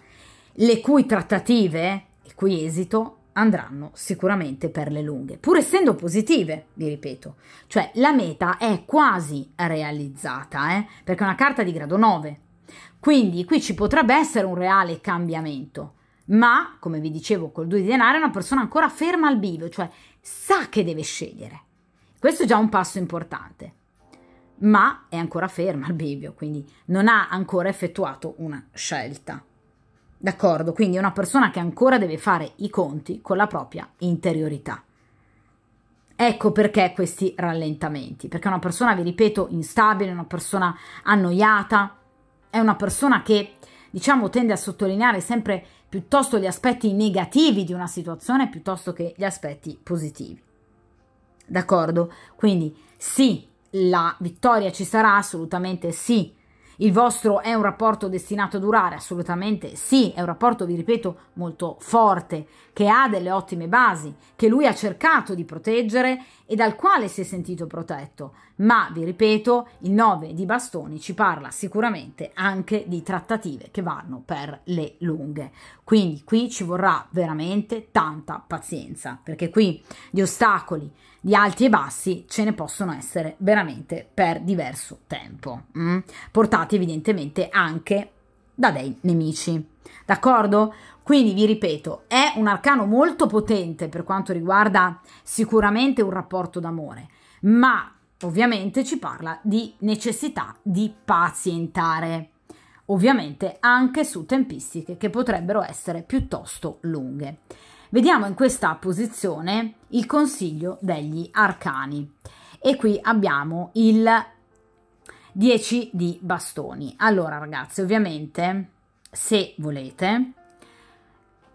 le cui trattative e cui esito andranno sicuramente per le lunghe, pur essendo positive, vi ripeto. Cioè la meta è quasi realizzata, eh? perché è una carta di grado 9. Quindi qui ci potrebbe essere un reale cambiamento, ma come vi dicevo col 2 di denaro è una persona ancora ferma al bivio, cioè sa che deve scegliere. Questo è già un passo importante, ma è ancora ferma al bivio, quindi non ha ancora effettuato una scelta. D'accordo? Quindi è una persona che ancora deve fare i conti con la propria interiorità. Ecco perché questi rallentamenti, perché è una persona, vi ripeto, instabile, una persona annoiata, è una persona che, diciamo, tende a sottolineare sempre piuttosto gli aspetti negativi di una situazione piuttosto che gli aspetti positivi. D'accordo? Quindi sì, la vittoria ci sarà, assolutamente sì, il vostro è un rapporto destinato a durare? Assolutamente sì, è un rapporto, vi ripeto, molto forte, che ha delle ottime basi, che lui ha cercato di proteggere e dal quale si è sentito protetto. Ma, vi ripeto, il 9 di bastoni ci parla sicuramente anche di trattative che vanno per le lunghe. Quindi qui ci vorrà veramente tanta pazienza, perché qui gli ostacoli di alti e bassi ce ne possono essere veramente per diverso tempo, mm? portati evidentemente anche da dei nemici. D'accordo? Quindi vi ripeto, è un arcano molto potente per quanto riguarda sicuramente un rapporto d'amore, ma ovviamente ci parla di necessità di pazientare, ovviamente anche su tempistiche che potrebbero essere piuttosto lunghe. Vediamo in questa posizione il consiglio degli arcani e qui abbiamo il 10 di bastoni. Allora ragazzi, ovviamente se volete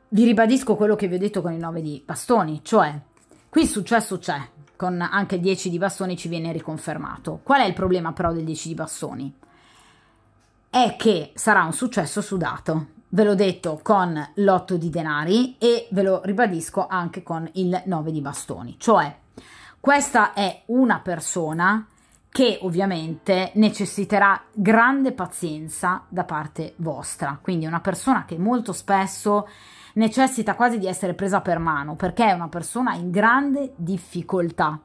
vi ribadisco quello che vi ho detto con il 9 di bastoni, cioè qui successo c'è, con anche 10 di bastoni ci viene riconfermato. Qual è il problema però del 10 di bastoni? È che sarà un successo sudato, ve l'ho detto con l'otto di denari e ve lo ribadisco anche con il 9 di bastoni, cioè questa è una persona che ovviamente necessiterà grande pazienza da parte vostra, quindi una persona che molto spesso necessita quasi di essere presa per mano perché è una persona in grande difficoltà,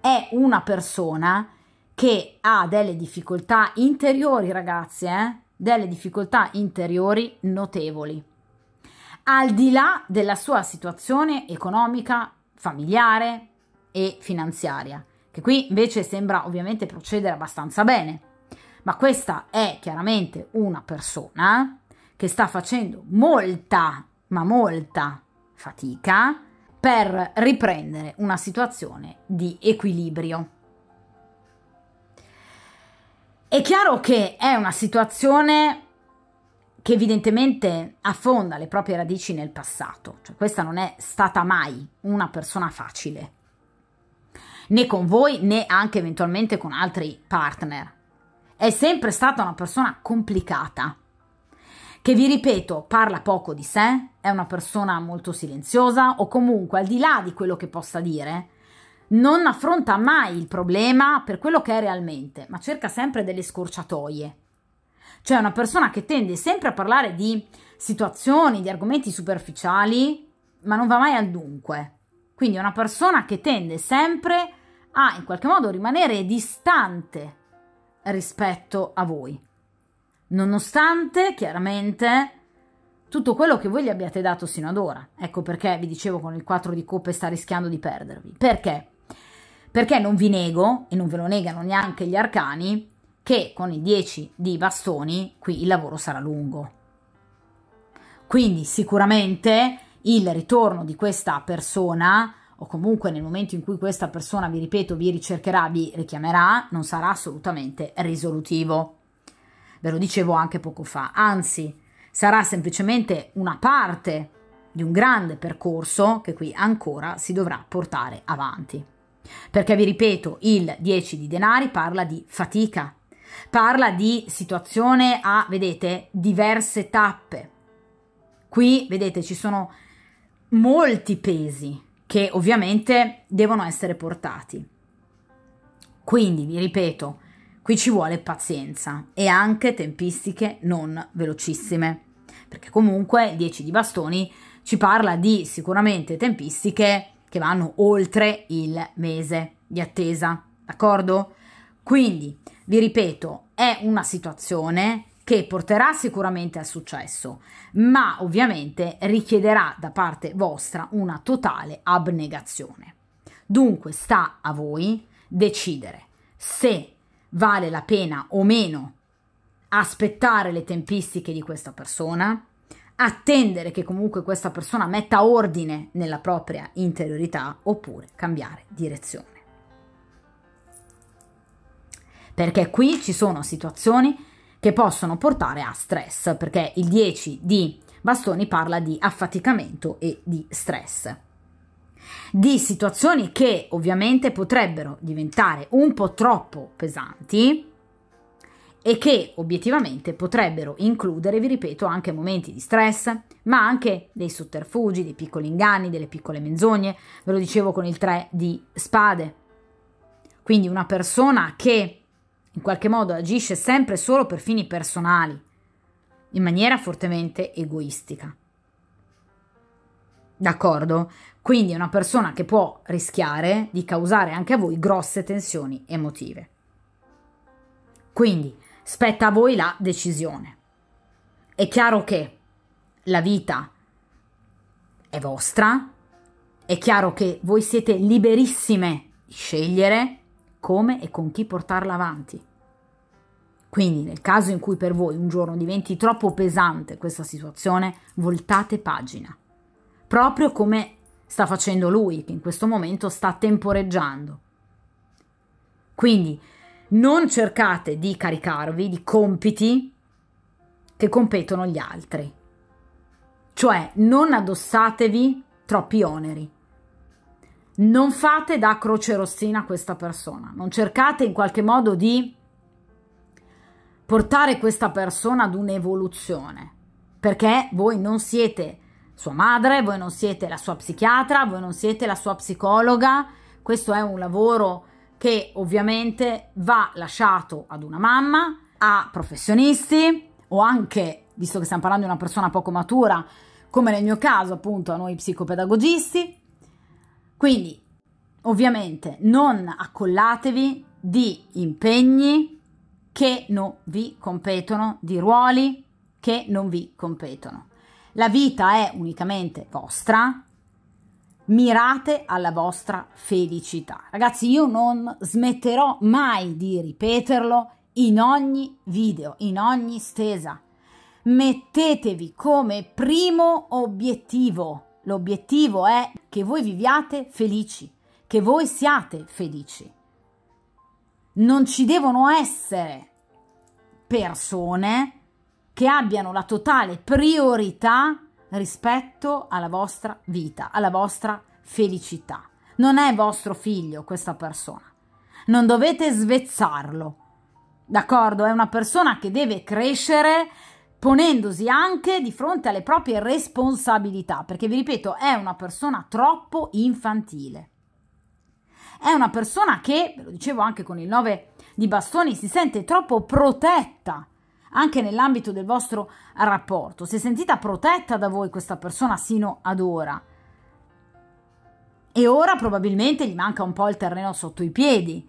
è una persona che ha delle difficoltà interiori ragazzi, eh? delle difficoltà interiori notevoli. Al di là della sua situazione economica, familiare e finanziaria, che qui invece sembra ovviamente procedere abbastanza bene, ma questa è chiaramente una persona che sta facendo molta, ma molta fatica per riprendere una situazione di equilibrio. È chiaro che è una situazione che evidentemente affonda le proprie radici nel passato, cioè questa non è stata mai una persona facile, né con voi né anche eventualmente con altri partner. È sempre stata una persona complicata, che vi ripeto parla poco di sé, è una persona molto silenziosa o comunque al di là di quello che possa dire, non affronta mai il problema per quello che è realmente, ma cerca sempre delle scorciatoie. Cioè una persona che tende sempre a parlare di situazioni, di argomenti superficiali, ma non va mai al dunque. Quindi è una persona che tende sempre a in qualche modo rimanere distante rispetto a voi. Nonostante chiaramente tutto quello che voi gli abbiate dato sino ad ora. Ecco perché vi dicevo con il 4 di coppe sta rischiando di perdervi. Perché? Perché non vi nego, e non ve lo negano neanche gli arcani, che con i 10 di bastoni qui il lavoro sarà lungo. Quindi sicuramente il ritorno di questa persona o comunque nel momento in cui questa persona, vi ripeto, vi ricercherà, vi richiamerà, non sarà assolutamente risolutivo. Ve lo dicevo anche poco fa, anzi sarà semplicemente una parte di un grande percorso che qui ancora si dovrà portare avanti. Perché vi ripeto, il 10 di denari parla di fatica, parla di situazione a, vedete, diverse tappe. Qui, vedete, ci sono molti pesi che ovviamente devono essere portati. Quindi, vi ripeto, qui ci vuole pazienza e anche tempistiche non velocissime, perché comunque il 10 di bastoni ci parla di sicuramente tempistiche che vanno oltre il mese di attesa, d'accordo? Quindi, vi ripeto, è una situazione che porterà sicuramente al successo, ma ovviamente richiederà da parte vostra una totale abnegazione. Dunque sta a voi decidere se vale la pena o meno aspettare le tempistiche di questa persona, attendere che comunque questa persona metta ordine nella propria interiorità oppure cambiare direzione. Perché qui ci sono situazioni che possono portare a stress, perché il 10 di bastoni parla di affaticamento e di stress. Di situazioni che ovviamente potrebbero diventare un po' troppo pesanti, e che obiettivamente potrebbero includere, vi ripeto, anche momenti di stress, ma anche dei sotterfugi, dei piccoli inganni, delle piccole menzogne, ve lo dicevo con il 3 di spade. Quindi una persona che in qualche modo agisce sempre solo per fini personali, in maniera fortemente egoistica. D'accordo? Quindi è una persona che può rischiare di causare anche a voi grosse tensioni emotive. Quindi Spetta a voi la decisione. È chiaro che la vita è vostra, è chiaro che voi siete liberissime di scegliere come e con chi portarla avanti. Quindi nel caso in cui per voi un giorno diventi troppo pesante questa situazione, voltate pagina. Proprio come sta facendo lui, che in questo momento sta temporeggiando. Quindi non cercate di caricarvi di compiti che competono gli altri. Cioè, non addossatevi troppi oneri. Non fate da croce rossina a questa persona. Non cercate in qualche modo di portare questa persona ad un'evoluzione. Perché voi non siete sua madre, voi non siete la sua psichiatra, voi non siete la sua psicologa. Questo è un lavoro che ovviamente va lasciato ad una mamma, a professionisti o anche, visto che stiamo parlando di una persona poco matura, come nel mio caso appunto a noi psicopedagogisti. Quindi ovviamente non accollatevi di impegni che non vi competono, di ruoli che non vi competono. La vita è unicamente vostra, mirate alla vostra felicità. Ragazzi, io non smetterò mai di ripeterlo in ogni video, in ogni stesa. Mettetevi come primo obiettivo. L'obiettivo è che voi viviate felici, che voi siate felici. Non ci devono essere persone che abbiano la totale priorità rispetto alla vostra vita, alla vostra felicità. Non è vostro figlio questa persona. Non dovete svezzarlo. D'accordo? È una persona che deve crescere ponendosi anche di fronte alle proprie responsabilità, perché vi ripeto, è una persona troppo infantile. È una persona che, ve lo dicevo anche con il 9 di bastoni, si sente troppo protetta anche nell'ambito del vostro rapporto. Si è sentita protetta da voi questa persona sino ad ora. E ora probabilmente gli manca un po' il terreno sotto i piedi.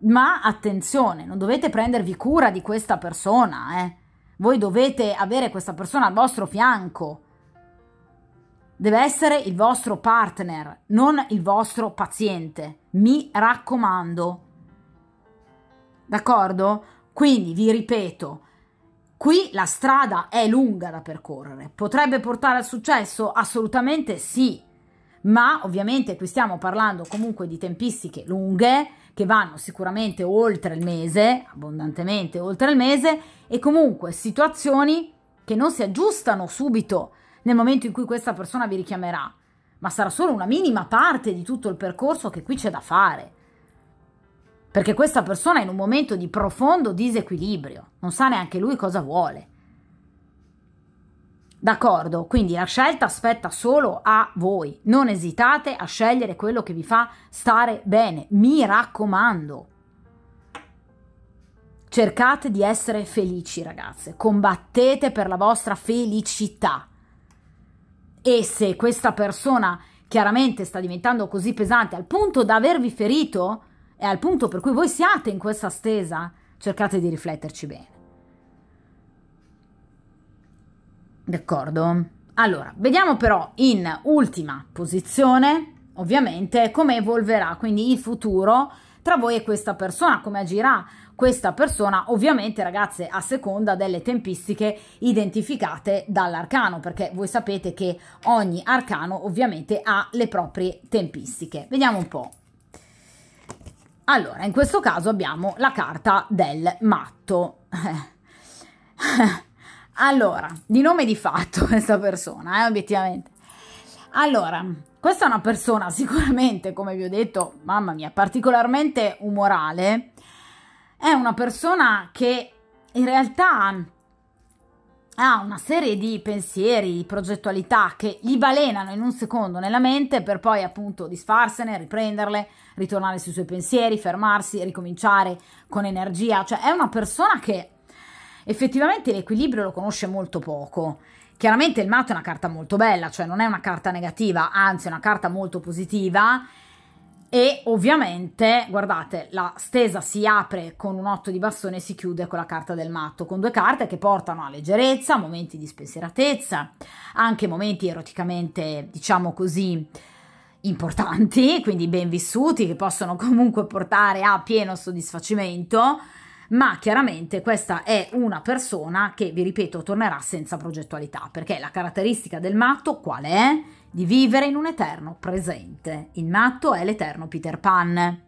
Ma attenzione, non dovete prendervi cura di questa persona, eh. Voi dovete avere questa persona al vostro fianco. Deve essere il vostro partner, non il vostro paziente. Mi raccomando. D'accordo? Quindi vi ripeto, Qui la strada è lunga da percorrere. Potrebbe portare al successo? Assolutamente sì. Ma ovviamente qui stiamo parlando comunque di tempistiche lunghe che vanno sicuramente oltre il mese, abbondantemente oltre il mese, e comunque situazioni che non si aggiustano subito nel momento in cui questa persona vi richiamerà, ma sarà solo una minima parte di tutto il percorso che qui c'è da fare perché questa persona è in un momento di profondo disequilibrio, non sa neanche lui cosa vuole. D'accordo, quindi la scelta aspetta solo a voi, non esitate a scegliere quello che vi fa stare bene, mi raccomando. Cercate di essere felici ragazze, combattete per la vostra felicità. E se questa persona chiaramente sta diventando così pesante al punto da avervi ferito, e al punto per cui voi siate in questa stesa, cercate di rifletterci bene. D'accordo? Allora, vediamo però in ultima posizione, ovviamente, come evolverà, quindi il futuro tra voi e questa persona, come agirà questa persona, ovviamente ragazze a seconda delle tempistiche identificate dall'arcano, perché voi sapete che ogni arcano ovviamente ha le proprie tempistiche. Vediamo un po' Allora, in questo caso abbiamo la carta del matto. allora, di nome di fatto questa persona, eh, obiettivamente. Allora, questa è una persona sicuramente, come vi ho detto, mamma mia, particolarmente umorale. È una persona che in realtà ha una serie di pensieri, di progettualità che gli balenano in un secondo nella mente per poi appunto disfarsene, riprenderle, ritornare sui suoi pensieri, fermarsi, ricominciare con energia. Cioè è una persona che effettivamente l'equilibrio lo conosce molto poco. Chiaramente il matto è una carta molto bella, cioè non è una carta negativa, anzi è una carta molto positiva e ovviamente, guardate, la stesa si apre con un otto di bastone e si chiude con la carta del matto, con due carte che portano a leggerezza, momenti di spensieratezza, anche momenti eroticamente, diciamo così, importanti, quindi ben vissuti, che possono comunque portare a pieno soddisfacimento, ma chiaramente questa è una persona che, vi ripeto, tornerà senza progettualità, perché la caratteristica del matto qual è? di vivere in un eterno presente. Il matto è l'eterno Peter Pan.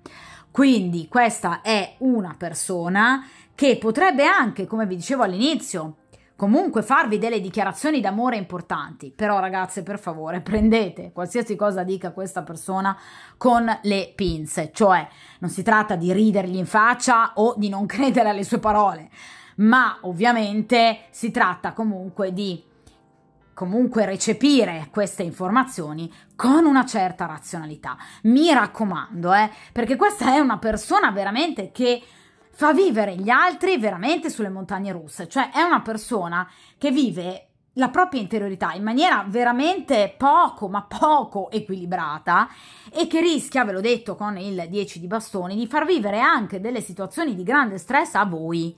Quindi questa è una persona che potrebbe anche, come vi dicevo all'inizio, comunque farvi delle dichiarazioni d'amore importanti. Però ragazze, per favore, prendete qualsiasi cosa dica questa persona con le pinze, cioè non si tratta di ridergli in faccia o di non credere alle sue parole, ma ovviamente si tratta comunque di comunque recepire queste informazioni con una certa razionalità. Mi raccomando, eh, perché questa è una persona veramente che fa vivere gli altri veramente sulle montagne russe, cioè è una persona che vive la propria interiorità in maniera veramente poco, ma poco equilibrata e che rischia, ve l'ho detto con il 10 di bastoni, di far vivere anche delle situazioni di grande stress a voi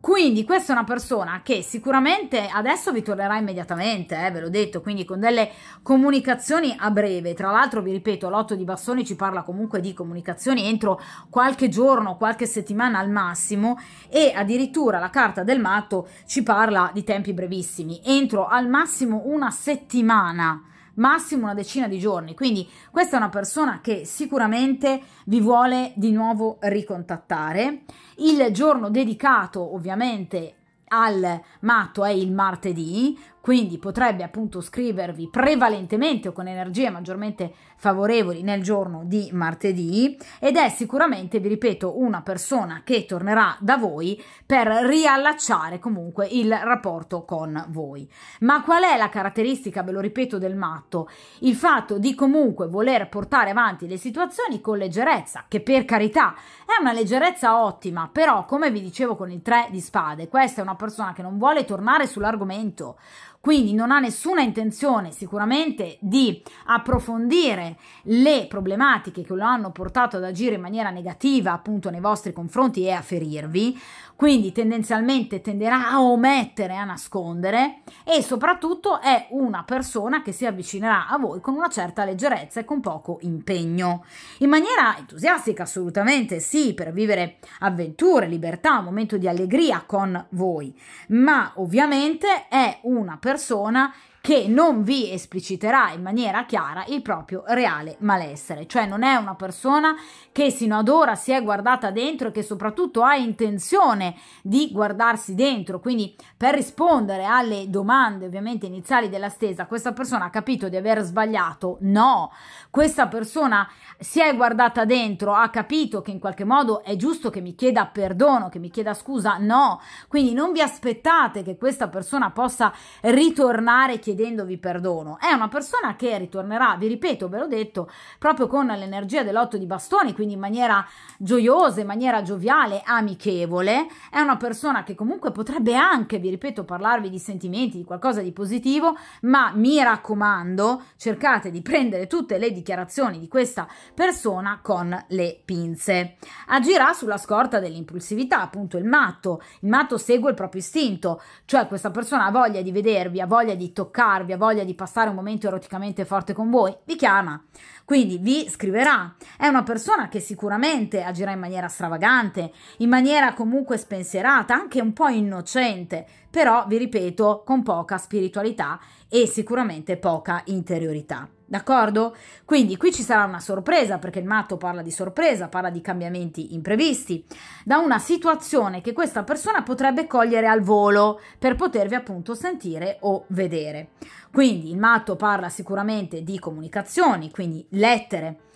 quindi questa è una persona che sicuramente adesso vi tornerà immediatamente, eh, ve l'ho detto, quindi con delle comunicazioni a breve. Tra l'altro vi ripeto, l'otto di Bassoni ci parla comunque di comunicazioni entro qualche giorno, qualche settimana al massimo e addirittura la carta del matto ci parla di tempi brevissimi, entro al massimo una settimana massimo una decina di giorni. Quindi questa è una persona che sicuramente vi vuole di nuovo ricontattare il giorno dedicato ovviamente al matto è il martedì, quindi potrebbe appunto scrivervi prevalentemente o con energie maggiormente favorevoli nel giorno di martedì ed è sicuramente, vi ripeto, una persona che tornerà da voi per riallacciare comunque il rapporto con voi. Ma qual è la caratteristica, ve lo ripeto, del matto? Il fatto di comunque voler portare avanti le situazioni con leggerezza, che per carità è una leggerezza ottima, però come vi dicevo con il 3 di spade, questa è una persona che non vuole tornare sull'argomento, quindi non ha nessuna intenzione sicuramente di approfondire le problematiche che lo hanno portato ad agire in maniera negativa appunto nei vostri confronti e a ferirvi quindi tendenzialmente tenderà a omettere, a nascondere e soprattutto è una persona che si avvicinerà a voi con una certa leggerezza e con poco impegno. In maniera entusiastica assolutamente sì, per vivere avventure, libertà, un momento di allegria con voi, ma ovviamente è una persona che non vi espliciterà in maniera chiara il proprio reale malessere, cioè non è una persona che sino ad ora si è guardata dentro e che soprattutto ha intenzione di guardarsi dentro, quindi per rispondere alle domande ovviamente iniziali della stesa, questa persona ha capito di aver sbagliato? No, questa persona si è guardata dentro, ha capito che in qualche modo è giusto che mi chieda perdono, che mi chieda scusa? No, quindi non vi aspettate che questa persona possa ritornare chiedendo chiedendovi perdono, è una persona che ritornerà, vi ripeto, ve l'ho detto, proprio con l'energia dell'otto di bastoni, quindi in maniera gioiosa, in maniera gioviale, amichevole, è una persona che comunque potrebbe anche, vi ripeto, parlarvi di sentimenti, di qualcosa di positivo, ma mi raccomando, cercate di prendere tutte le dichiarazioni di questa persona con le pinze. Agirà sulla scorta dell'impulsività, appunto il matto, il matto segue il proprio istinto, cioè questa persona ha voglia di vedervi, ha voglia di toccare incontrarvi, ha voglia di passare un momento eroticamente forte con voi, vi chiama. Quindi vi scriverà. È una persona che sicuramente agirà in maniera stravagante, in maniera comunque spensierata, anche un po' innocente, però vi ripeto, con poca spiritualità e sicuramente poca interiorità. D'accordo? Quindi qui ci sarà una sorpresa perché il matto parla di sorpresa, parla di cambiamenti imprevisti, da una situazione che questa persona potrebbe cogliere al volo per potervi appunto sentire o vedere. Quindi il matto parla sicuramente di comunicazioni, quindi lettere,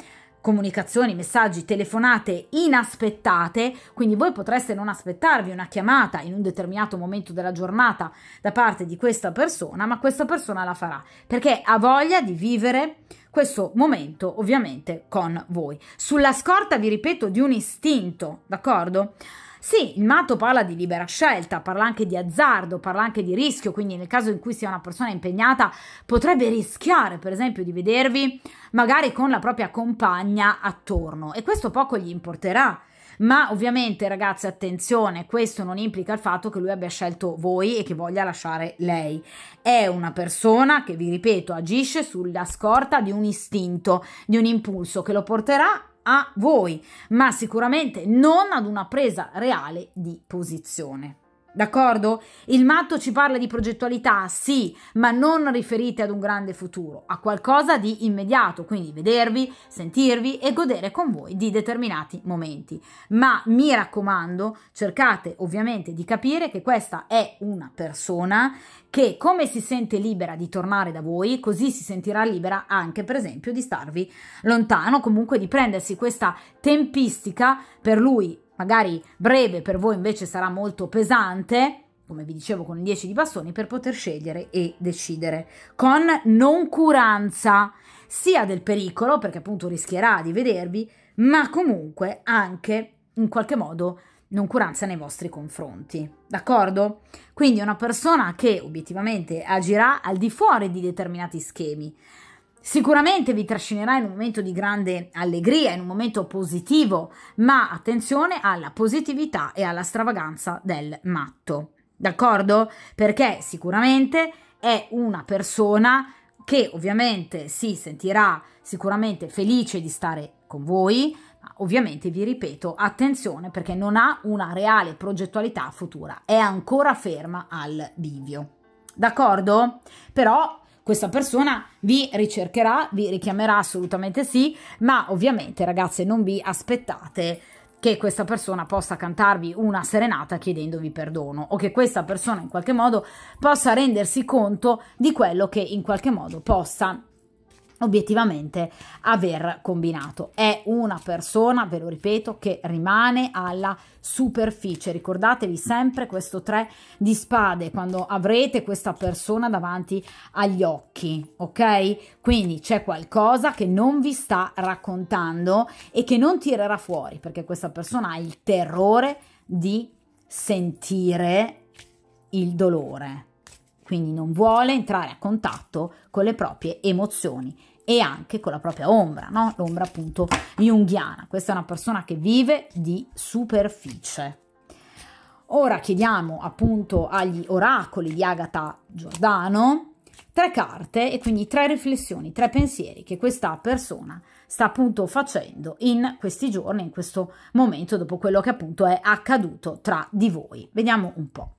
comunicazioni, messaggi, telefonate inaspettate, quindi voi potreste non aspettarvi una chiamata in un determinato momento della giornata da parte di questa persona, ma questa persona la farà perché ha voglia di vivere questo momento ovviamente con voi. Sulla scorta, vi ripeto, di un istinto, d'accordo? Sì, il matto parla di libera scelta, parla anche di azzardo, parla anche di rischio, quindi nel caso in cui sia una persona impegnata potrebbe rischiare per esempio di vedervi magari con la propria compagna attorno e questo poco gli importerà. Ma ovviamente ragazzi attenzione, questo non implica il fatto che lui abbia scelto voi e che voglia lasciare lei. È una persona che, vi ripeto, agisce sulla scorta di un istinto, di un impulso che lo porterà a voi, ma sicuramente non ad una presa reale di posizione. D'accordo? Il matto ci parla di progettualità, sì, ma non riferite ad un grande futuro, a qualcosa di immediato, quindi vedervi, sentirvi e godere con voi di determinati momenti. Ma mi raccomando, cercate ovviamente di capire che questa è una persona che come si sente libera di tornare da voi, così si sentirà libera anche per esempio di starvi lontano, comunque di prendersi questa tempistica per lui magari breve per voi invece sarà molto pesante, come vi dicevo con 10 di bastoni, per poter scegliere e decidere con noncuranza sia del pericolo, perché appunto rischierà di vedervi, ma comunque anche in qualche modo noncuranza nei vostri confronti, d'accordo? Quindi una persona che obiettivamente agirà al di fuori di determinati schemi, Sicuramente vi trascinerà in un momento di grande allegria, in un momento positivo, ma attenzione alla positività e alla stravaganza del matto. D'accordo? Perché sicuramente è una persona che ovviamente si sentirà sicuramente felice di stare con voi, ma ovviamente vi ripeto, attenzione perché non ha una reale progettualità futura, è ancora ferma al bivio. D'accordo? Però questa persona vi ricercherà, vi richiamerà assolutamente sì, ma ovviamente ragazze non vi aspettate che questa persona possa cantarvi una serenata chiedendovi perdono o che questa persona in qualche modo possa rendersi conto di quello che in qualche modo possa obiettivamente aver combinato. È una persona, ve lo ripeto, che rimane alla superficie. Ricordatevi sempre questo 3 di spade quando avrete questa persona davanti agli occhi, ok? Quindi c'è qualcosa che non vi sta raccontando e che non tirerà fuori, perché questa persona ha il terrore di sentire il dolore. Quindi non vuole entrare a contatto con le proprie emozioni e anche con la propria ombra, no? l'ombra appunto junghiana. Questa è una persona che vive di superficie. Ora chiediamo appunto agli oracoli di Agatha Giordano tre carte e quindi tre riflessioni, tre pensieri che questa persona sta appunto facendo in questi giorni, in questo momento, dopo quello che appunto è accaduto tra di voi. Vediamo un po'.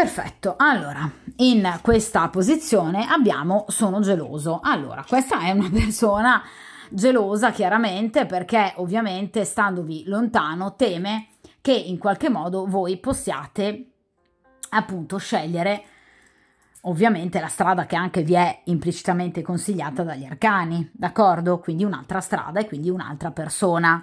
Perfetto, allora in questa posizione abbiamo sono geloso. Allora, questa è una persona gelosa chiaramente perché ovviamente standovi lontano teme che in qualche modo voi possiate appunto scegliere ovviamente la strada che anche vi è implicitamente consigliata dagli arcani, d'accordo? Quindi un'altra strada e quindi un'altra persona.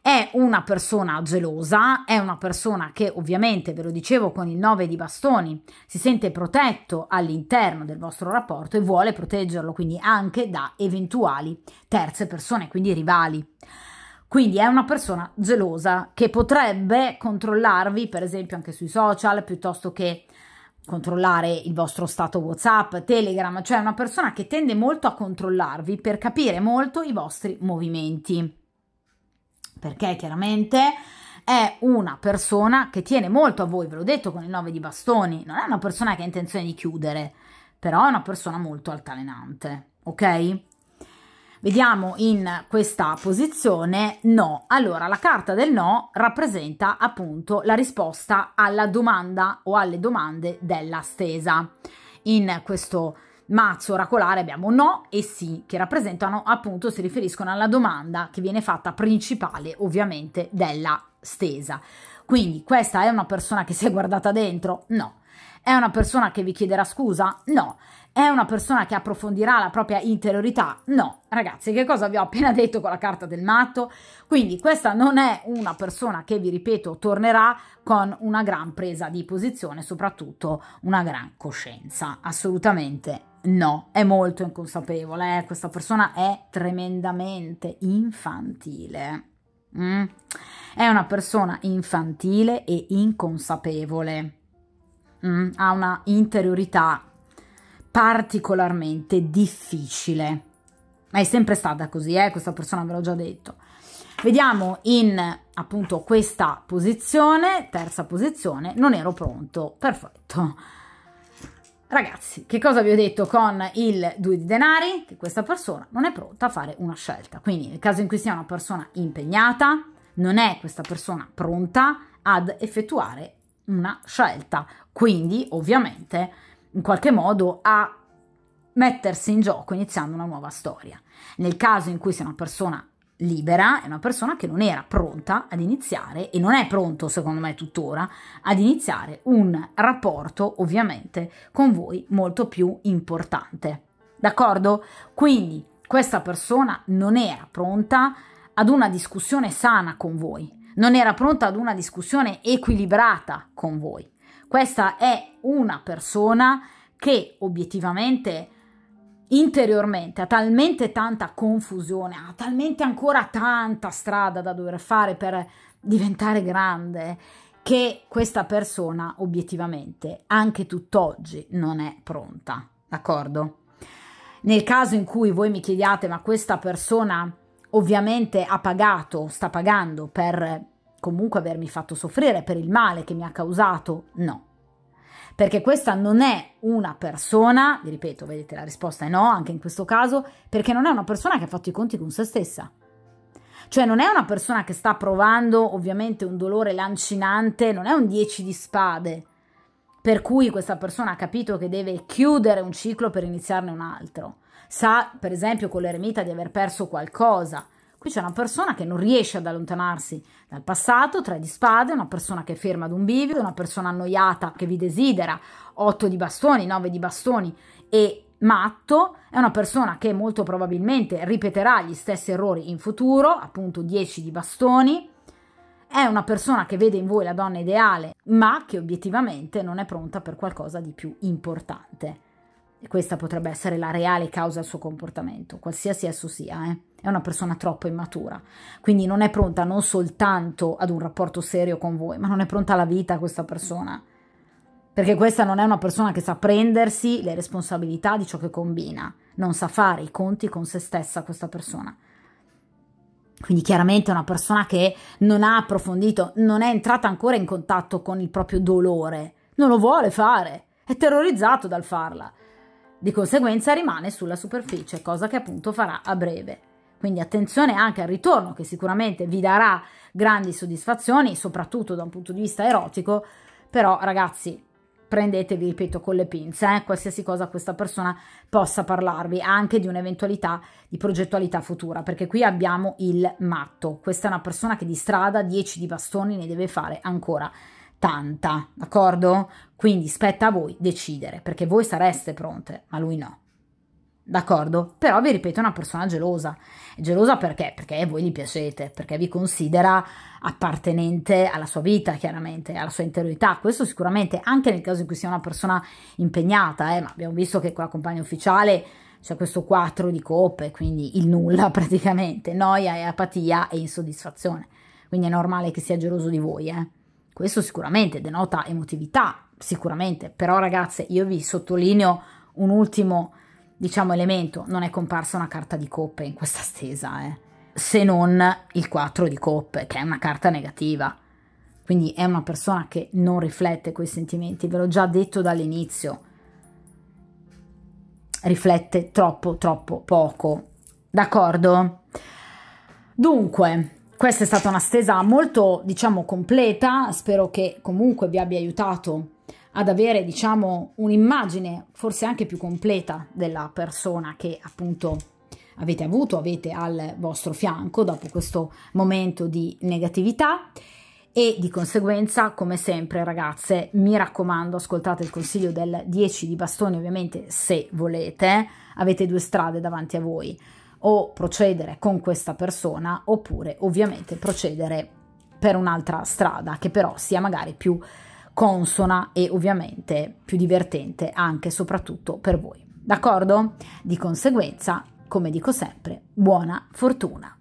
È una persona gelosa, è una persona che ovviamente, ve lo dicevo con il 9 di bastoni, si sente protetto all'interno del vostro rapporto e vuole proteggerlo quindi anche da eventuali terze persone, quindi rivali. Quindi è una persona gelosa che potrebbe controllarvi, per esempio, anche sui social, piuttosto che controllare il vostro stato WhatsApp, Telegram, cioè una persona che tende molto a controllarvi per capire molto i vostri movimenti perché chiaramente è una persona che tiene molto a voi, ve l'ho detto con il 9 di bastoni, non è una persona che ha intenzione di chiudere, però è una persona molto altalenante, ok? Vediamo in questa posizione no. Allora, la carta del no rappresenta appunto la risposta alla domanda o alle domande della stesa. In questo caso, mazzo oracolare abbiamo no e sì, che rappresentano appunto, si riferiscono alla domanda che viene fatta principale ovviamente della stesa. Quindi questa è una persona che si è guardata dentro? No. È una persona che vi chiederà scusa? No. È una persona che approfondirà la propria interiorità? No. Ragazzi, che cosa vi ho appena detto con la carta del matto? Quindi questa non è una persona che, vi ripeto, tornerà con una gran presa di posizione, soprattutto una gran coscienza. Assolutamente no, è molto inconsapevole, eh? questa persona è tremendamente infantile. Mm? È una persona infantile e inconsapevole, mm? ha una interiorità particolarmente difficile. è sempre stata così, eh? questa persona ve l'ho già detto. Vediamo in appunto questa posizione, terza posizione, non ero pronto, perfetto. Ragazzi, che cosa vi ho detto con il due di denari? Che questa persona non è pronta a fare una scelta. Quindi nel caso in cui sia una persona impegnata, non è questa persona pronta ad effettuare una scelta. Quindi ovviamente in qualche modo a mettersi in gioco iniziando una nuova storia. Nel caso in cui sia una persona libera, è una persona che non era pronta ad iniziare e non è pronto secondo me tuttora ad iniziare un rapporto ovviamente con voi molto più importante. D'accordo? Quindi questa persona non era pronta ad una discussione sana con voi, non era pronta ad una discussione equilibrata con voi. Questa è una persona che obiettivamente interiormente a talmente tanta confusione, a talmente ancora tanta strada da dover fare per diventare grande, che questa persona obiettivamente anche tutt'oggi non è pronta, d'accordo? Nel caso in cui voi mi chiediate ma questa persona ovviamente ha pagato, sta pagando per comunque avermi fatto soffrire, per il male che mi ha causato, no, perché questa non è una persona, vi ripeto, vedete la risposta è no, anche in questo caso, perché non è una persona che ha fatto i conti con se stessa. Cioè non è una persona che sta provando ovviamente un dolore lancinante, non è un 10 di spade, per cui questa persona ha capito che deve chiudere un ciclo per iniziarne un altro. Sa, per esempio, con l'eremita di aver perso qualcosa, Qui c'è una persona che non riesce ad allontanarsi dal passato, tre di spade, una persona che è ferma ad un bivio, una persona annoiata che vi desidera, otto di bastoni, nove di bastoni e matto, è una persona che molto probabilmente ripeterà gli stessi errori in futuro, appunto dieci di bastoni, è una persona che vede in voi la donna ideale, ma che obiettivamente non è pronta per qualcosa di più importante. E questa potrebbe essere la reale causa del suo comportamento, qualsiasi esso sia. Eh? È una persona troppo immatura, quindi non è pronta non soltanto ad un rapporto serio con voi, ma non è pronta alla vita questa persona. Perché questa non è una persona che sa prendersi le responsabilità di ciò che combina, non sa fare i conti con se stessa questa persona. Quindi chiaramente è una persona che non ha approfondito, non è entrata ancora in contatto con il proprio dolore, non lo vuole fare, è terrorizzato dal farla di conseguenza rimane sulla superficie, cosa che appunto farà a breve. Quindi attenzione anche al ritorno che sicuramente vi darà grandi soddisfazioni, soprattutto da un punto di vista erotico, però ragazzi prendetevi, ripeto, con le pinze, eh, qualsiasi cosa questa persona possa parlarvi, anche di un'eventualità di progettualità futura, perché qui abbiamo il matto, questa è una persona che di strada 10 di bastoni ne deve fare ancora tanta, d'accordo? Quindi spetta a voi decidere, perché voi sareste pronte, ma lui no. D'accordo? Però vi ripeto, è una persona gelosa. gelosa perché? Perché voi gli piacete, perché vi considera appartenente alla sua vita, chiaramente, alla sua interiorità. Questo sicuramente, anche nel caso in cui sia una persona impegnata, eh, ma abbiamo visto che con la compagna ufficiale c'è questo 4 di coppe, quindi il nulla praticamente, noia e apatia e insoddisfazione. Quindi è normale che sia geloso di voi, eh. Questo sicuramente denota emotività, sicuramente, però ragazze io vi sottolineo un ultimo diciamo elemento, non è comparsa una carta di coppe in questa stesa, eh. se non il 4 di coppe, che è una carta negativa. Quindi è una persona che non riflette quei sentimenti, ve l'ho già detto dall'inizio. Riflette troppo, troppo poco. D'accordo? Dunque, questa è stata una stesa molto, diciamo, completa. Spero che comunque vi abbia aiutato ad avere, diciamo, un'immagine forse anche più completa della persona che appunto avete avuto, avete al vostro fianco dopo questo momento di negatività e di conseguenza, come sempre ragazze, mi raccomando, ascoltate il consiglio del 10 di bastone ovviamente se volete, avete due strade davanti a voi o procedere con questa persona oppure ovviamente procedere per un'altra strada che però sia magari più consona e ovviamente più divertente anche e soprattutto per voi. D'accordo? Di conseguenza, come dico sempre, buona fortuna!